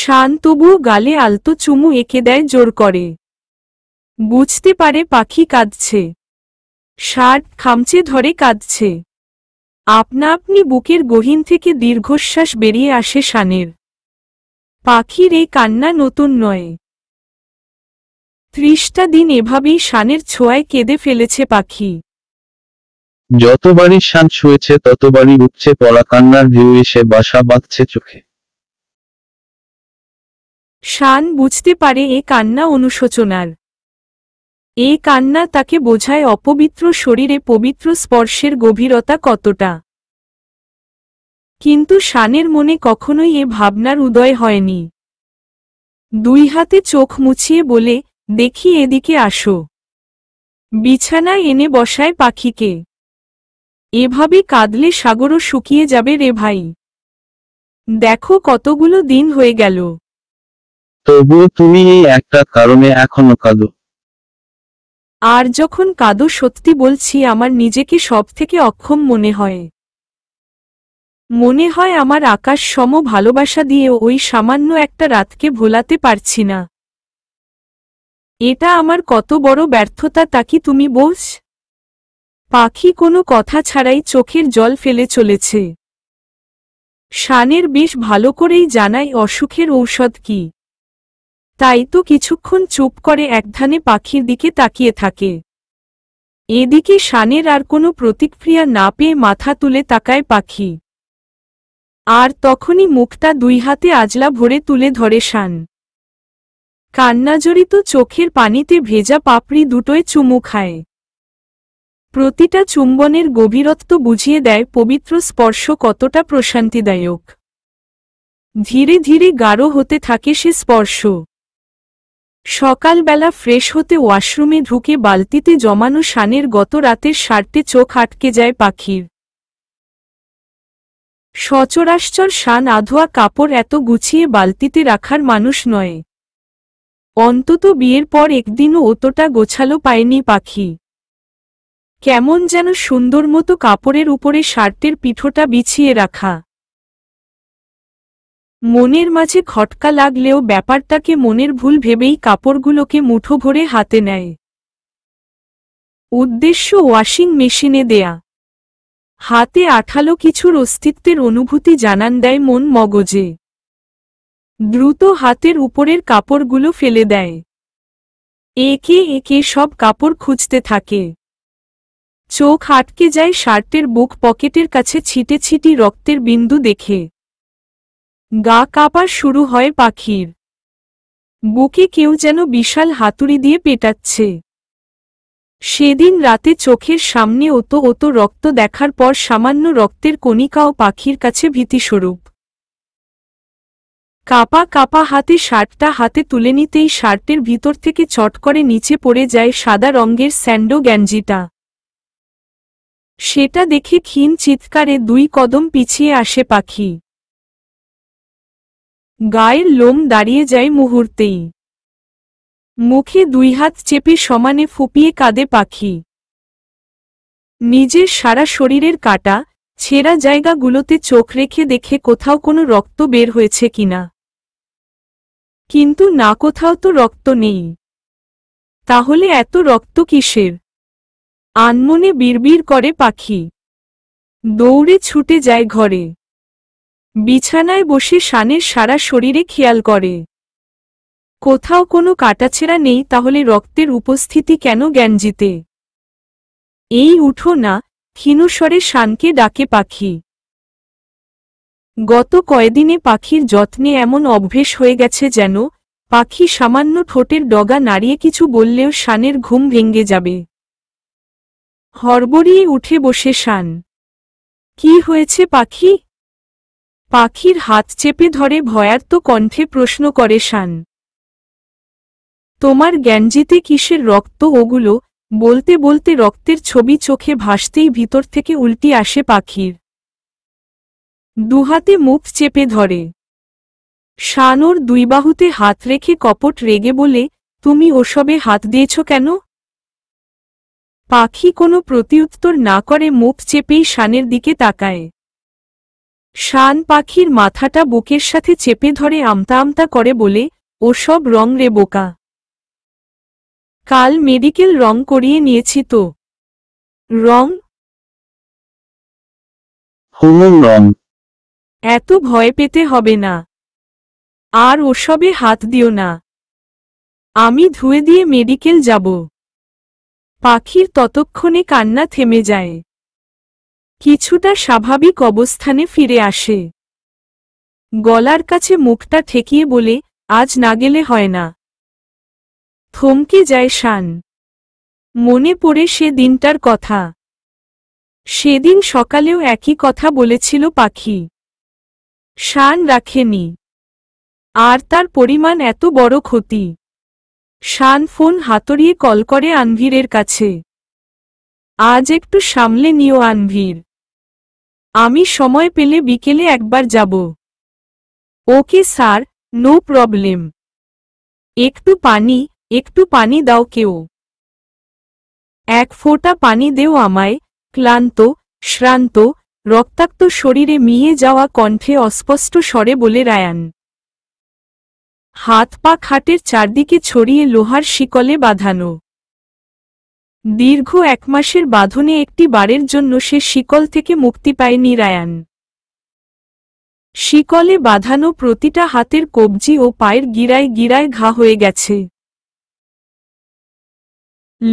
শান তবুও গালে আলতো চুমু এঁকে দেয় জোর করে বুঝতে পারে পাখি কাঁদছে শার্ট খামচে ধরে কাঁদছে আপনা আপনি বুকের গহীন থেকে দীর্ঘশ্বাস বেরিয়ে আসে শানের পাখির এই কান্না নতুন নয় ত্রিশটা দিন এভাবেই শানের ছোঁয়ায় কেঁদে ফেলেছে পাখি যতবারই শান শুয়েছে ততবারই উঠছে পড়া কান্নার ঢেউ এসে বাসা বাঁধছে চোখে শান বুঝতে পারে এ কান্না অনুশোচনার এ কান্না তাকে বোঝায় অপবিত্র শরীরে পবিত্র স্পর্শের গভীরতা কতটা কিন্তু শানের মনে কখনোই এ ভাবনার উদয় হয়নি দুই হাতে চোখ মুছিয়ে বলে দেখি এদিকে আসো বিছানায় এনে বসায় পাখিকে এভাবে কাঁদলে সাগরও শুকিয়ে যাবে রে ভাই দেখো কতগুলো দিন হয়ে গেল তবুও তুমি এই একটা কারণে এখনো কাঁদো আর যখন কাদো সত্যি বলছি আমার নিজেকে সব থেকে অক্ষম মনে হয় মনে হয় আমার আকাশ সম ভালোবাসা দিয়ে ওই সামান্য একটা রাতকে ভোলাতে পারছি না এটা আমার কত বড় ব্যর্থতা তা কি তুমি বোস পাখি কোনো কথা ছাড়াই চোখের জল ফেলে চলেছে শানের বেশ ভালো করেই জানায় অসুখের ঔষধ কি তাই তো কিছুক্ষণ চুপ করে একধানে পাখির দিকে তাকিয়ে থাকে এদিকে শানের আর কোনো প্রতিক্রিয়া না পেয়ে মাথা তুলে তাকায় পাখি আর তখনই মুখটা দুই হাতে আজলা ভরে তুলে ধরে শান কান্নাজড়িত চোখের পানিতে ভেজা পাপড়ি দুটোয় চুমু খায় প্রতিটা চুম্বনের গভীরত্ব বুঝিয়ে দেয় পবিত্র স্পর্শ কতটা প্রশান্তিদায়ক ধীরে ধীরে গাঢ় হতে থাকে সে স্পর্শ সকালবেলা ফ্রেশ হতে ওয়াশরুমে ঢুকে বালতিতে জমানো সানের গত রাতের সারতে চোখ আটকে যায় পাখির সচরাশ্চর শান আধোয়া কাপড় এত গুছিয়ে বালতিতে রাখার মানুষ নয় অন্তত বিয়ের পর একদিনও অতটা গোছালো পায়নি পাখি কেমন যেন সুন্দর মতো কাপড়ের উপরে শার্টের পিঠোটা বিছিয়ে রাখা মনের মাঝে খটকা লাগলেও ব্যাপারটাকে মনের ভুল ভেবেই কাপড়গুলোকে মুঠো ভরে হাতে নেয় উদ্দেশ্য ওয়াশিং মেশিনে দেয়া হাতে আঠালো কিছুর অস্তিত্বের অনুভূতি জানান দেয় মন মগজে দ্রুত হাতের উপরের কাপড়গুলো ফেলে দেয় একে একে সব কাপড় খুঁজতে থাকে চোখ আটকে যায় শার্টের বুক পকেটের কাছে ছিটে ছিটি রক্তের বিন্দু দেখে গা কাঁপা শুরু হয় পাখির বুকে কেউ যেন বিশাল হাতুড়ি দিয়ে পেটাচ্ছে সেদিন রাতে চোখের সামনে অত অত রক্ত দেখার পর সামান্য রক্তের কণিকাও পাখির কাছে ভীতিস্বরূপ কাপা কাপা হাতে শার্টটা হাতে তুলে নিতেই শার্টের ভিতর থেকে চট করে নিচে পড়ে যায় সাদা রঙের স্যান্ডো গ্যাঞ্জিটা সেটা দেখে ক্ষীণ চিৎকারে দুই কদম পিছিয়ে আসে পাখি গায়ের লোম দাঁড়িয়ে যায় মুহূর্তেই মুখে দুই হাত চেপে সমানে ফুপিয়ে কাঁদে পাখি নিজের সারা শরীরের কাটা ছেঁড়া জায়গাগুলোতে চোখ রেখে দেখে কোথাও কোনো রক্ত বের হয়েছে কিনা কিন্তু না কোথাও তো রক্ত নেই তাহলে এত রক্ত কিসের আনমনে বিড়বিড় করে পাখি দৌড়ে ছুটে যায় ঘরে বিছানায় বসে শানের সারা শরীরে খেয়াল করে কোথাও কোনো কাটাছেড়া নেই তাহলে রক্তের উপস্থিতি কেন জ্ঞানজিতে এই উঠো না ক্ষীণস্বরে শানকে ডাকে পাখি গত কয়েদিনে পাখির যত্নে এমন অভ্যেস হয়ে গেছে যেন পাখি সামান্য ঠোঁটের ডগা নাড়িয়ে কিছু বললেও শানের ঘুম ভেঙ্গে যাবে হরবড়িয়ে উঠে বসে শান কি হয়েছে পাখি পাখির হাত চেপে ধরে ভয়ার্ত কণ্ঠে প্রশ্ন করে শান তোমার গ্যাঞ্জিতে কিসের রক্ত ওগুলো বলতে বলতে রক্তের ছবি চোখে ভাসতেই ভিতর থেকে উল্টি আসে পাখির দুহাতে মুখ চেপে ধরে শানোর দুই বাহুতে হাত রেখে কপট রেগে বলে তুমি ওসবে হাত দিয়েছ কেন পাখি কোনো প্রতিউত্তর না করে মুখ চেপেই শানের দিকে তাকায় শান পাখির মাথাটা বুকের সাথে চেপে ধরে আমতা আমতা করে বলে ও সব রং রে বোকা কাল মেডিকেল রং করিয়ে নিয়েছি তো রং রং এত ভয় পেতে হবে না আর ওসবে হাত দিও না আমি ধুয়ে দিয়ে মেডিকেল যাব পাখির ততক্ষণে কান্না থেমে যায় কিছুটা স্বাভাবিক অবস্থানে ফিরে আসে গলার কাছে মুখটা ঠেকিয়ে বলে আজ না গেলে হয় না থমকে যায় শান মনে পড়ে সে দিনটার কথা সেদিন সকালেও একই কথা বলেছিল পাখি শান রাখেনি আর তার পরিমাণ এত বড় ক্ষতি শান ফোন হাতড়িয়ে কল করে আনভীরের কাছে আজ একটু সামলে নিও আনভীর আমি সময় পেলে বিকেলে একবার যাব ওকে স্যার নো প্রবলেম একটু পানি একটু পানি দাও কেউ এক ফোঁটা পানি দেও আমায় ক্লান্ত শ্রান্ত রক্তাক্ত শরীরে মিয়ে যাওয়া কণ্ঠে অস্পষ্ট স্বরে বলে রায়ান হাত পা খাটের চারদিকে ছড়িয়ে লোহার শিকলে বাঁধানো দীর্ঘ এক মাসের বাঁধনে একটি বারের জন্য সে শিকল থেকে মুক্তি পায়নি রায়ান শিকলে বাঁধানো প্রতিটা হাতের কবজি ও পায়ের গিরায় গিরায় ঘা হয়ে গেছে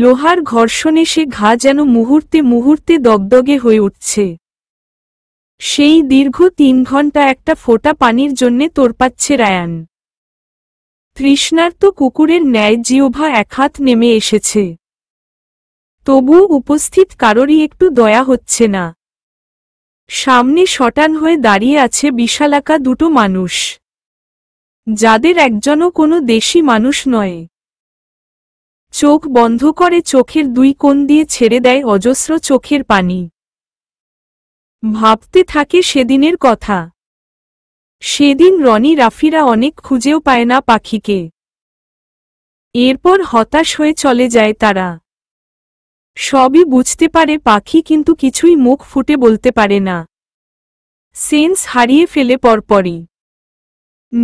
লোহার ঘর্ষণে সে ঘা যেন মুহূর্তে মুহূর্তে দগদগে হয়ে উঠছে সেই দীর্ঘ তিন ঘন্টা একটা ফোটা পানির জন্যে তোরপাচ্ছে রায়ান তৃষ্ণার্ত কুকুরের ন্যায় জিওভা হাত নেমে এসেছে তবু উপস্থিত কারোরই একটু দয়া হচ্ছে না সামনে শটান হয়ে দাঁড়িয়ে আছে বিশালাকা দুটো মানুষ যাদের একজনও কোনো দেশি মানুষ নয় চোখ বন্ধ করে চোখের দুই কোণ দিয়ে ছেড়ে দেয় অজস্র চোখের পানি ভাবতে থাকে সেদিনের কথা সেদিন রনি রাফিরা অনেক খুঁজেও পায় না পাখিকে এরপর হতাশ হয়ে চলে যায় তারা সবই বুঝতে পারে পাখি কিন্তু কিছুই মুখ ফুটে বলতে পারে না সেন্স হারিয়ে ফেলে পরপরই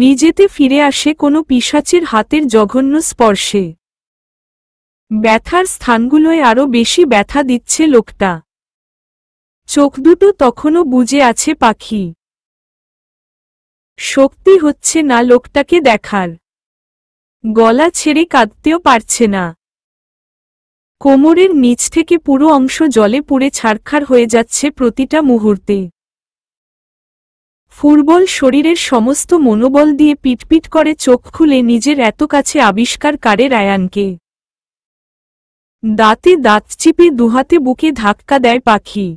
নিজেতে ফিরে আসে কোনো পিসাচের হাতের জঘন্য স্পর্শে ব্যথার স্থানগুলোয় আরও বেশি ব্যথা দিচ্ছে লোকটা চোখ দুটো তখনও বুঝে আছে পাখি শক্তি হচ্ছে না লোকটাকে দেখার গলা ছেড়ে কাঁদতেও পারছে না কোমরের নিচ থেকে পুরো অংশ জলে পুড়ে ছাড়খার হয়ে যাচ্ছে প্রতিটা মুহূর্তে ফুটবল শরীরের সমস্ত মনোবল দিয়ে পিটপিট করে চোখ খুলে নিজের এত কাছে আবিষ্কার কারে রায়ানকে দাঁতে দাঁত চিপে দুহাতে বুকে ধাক্কা দেয় পাখি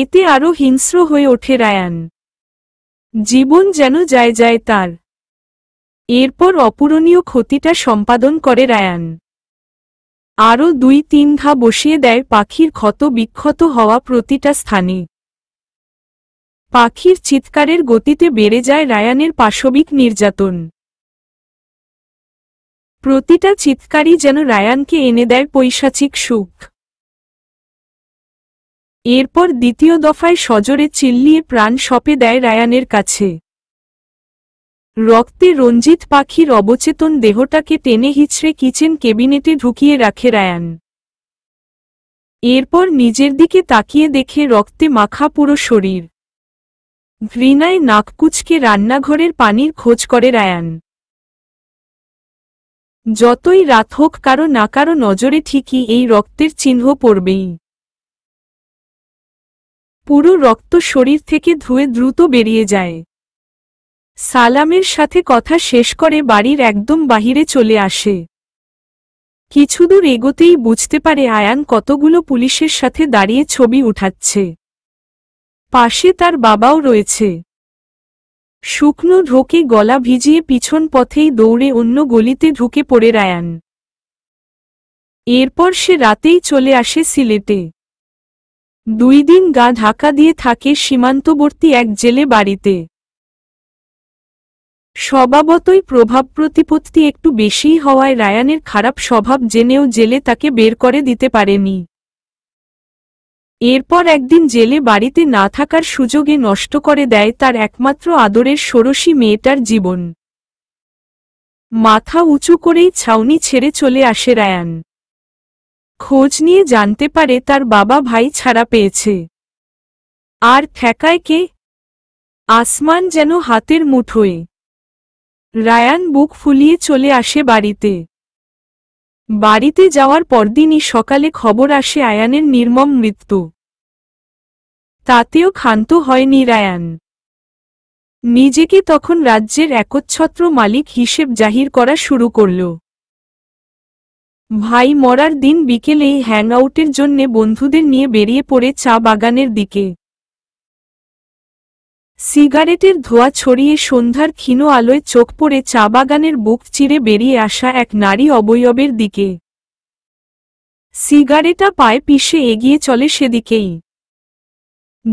এতে আরও হিংস্র হয়ে ওঠে রায়ান জীবন যেন যায় যায় তার এরপর অপূরণীয় ক্ষতিটা সম্পাদন করে রায়ান আরও দুই তিন ঘা বসিয়ে দেয় পাখির ক্ষত বিক্ষত হওয়া প্রতিটা স্থানে পাখির চিৎকারের গতিতে বেড়ে যায় রায়ানের পাশবিক নির্যাতন প্রতিটা চিৎকারই যেন রায়ানকে এনে দেয় পৈশাচিক সুখ এরপর দ্বিতীয় দফায় সজরে চিল্লিয়ে প্রাণ সপে দেয় রায়ানের কাছে রক্তে রঞ্জিত পাখির অবচেতন দেহটাকে টেনে হিচড়ে কিচেন কেবিনেটে ঢুকিয়ে রাখে রায়ান এরপর নিজের দিকে তাকিয়ে দেখে রক্তে মাখা পুরো শরীর ঘৃণায় নাককুচকে রান্নাঘরের পানির খোঁজ করে রায়ান যতই রাত হোক কারো না কারো নজরে ঠিকই এই রক্তের চিহ্ন পড়বেই পুরো রক্ত শরীর থেকে ধুয়ে দ্রুত বেরিয়ে যায় সালামের সাথে কথা শেষ করে বাড়ির একদম বাহিরে চলে আসে কিছুদূর এগোতেই বুঝতে পারে আয়ান কতগুলো পুলিশের সাথে দাঁড়িয়ে ছবি উঠাচ্ছে পাশে তার বাবাও রয়েছে শুকনো ঢোকে গলা ভিজিয়ে পিছন পথেই দৌড়ে অন্য গলিতে ঢুকে পড়ে রায়ান এরপর সে রাতেই চলে আসে সিলেটে দুই দিন গা ঢাকা দিয়ে থাকে সীমান্তবর্তী এক জেলে বাড়িতে স্বভাবতই প্রভাব প্রতিপত্তি একটু বেশিই হওয়ায় রায়ানের খারাপ স্বভাব জেনেও জেলে তাকে বের করে দিতে পারেনি এরপর একদিন জেলে বাড়িতে না থাকার সুযোগে নষ্ট করে দেয় তার একমাত্র আদরের ষোড়শী মেয়েটার জীবন মাথা উঁচু করেই ছাউনি ছেড়ে চলে আসে রায়ান খোঁজ নিয়ে জানতে পারে তার বাবা ভাই ছাড়া পেয়েছে আর ঠেকায় কে আসমান যেন হাতের মুঠোয় রায়ান বুক ফুলিয়ে চলে আসে বাড়িতে বাড়িতে যাওয়ার পরদিনই সকালে খবর আসে আয়ানের নির্মম মৃত্যু তাতেও ক্ষান্ত হয়নি রায়ান নিজেকে তখন রাজ্যের একচ্ছত্র মালিক হিসেব জাহির করা শুরু করল ভাই মরার দিন বিকেলেই হ্যাংআউটের জন্যে বন্ধুদের নিয়ে বেরিয়ে পড়ে চা বাগানের দিকে সিগারেটের ধোয়া ছড়িয়ে সন্ধ্যার ক্ষীণ আলোয় চোখ পড়ে চা বাগানের বুক চিরে বেরিয়ে আসা এক নারী অবয়বের দিকে সিগারেটা পায়ে পিষে এগিয়ে চলে সেদিকেই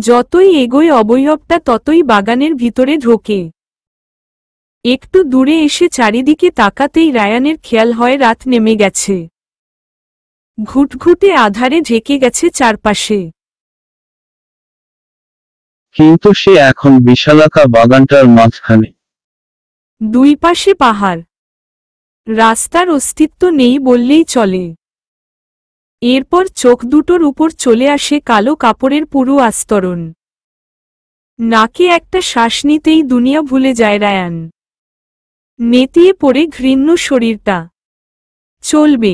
যতই এগোয় অবয়বটা ততই বাগানের ভিতরে ঢোকে একটু দূরে এসে চারিদিকে তাকাতেই রায়ানের খেয়াল হয় রাত নেমে গেছে ঘুটঘুটে আধারে ঢেকে গেছে চারপাশে কিন্তু সে এখন বিশালাকা বাগানটার মাঝখানে দুই পাশে পাহাড় রাস্তার অস্তিত্ব নেই বললেই চলে এরপর চোখ দুটোর উপর চলে আসে কালো কাপড়ের পুরু আস্তরণ নাকে একটা শ্বাস নিতেই দুনিয়া ভুলে যায় রায়ান নেতিয়ে পড়ে ঘৃণ্য শরীরটা চলবে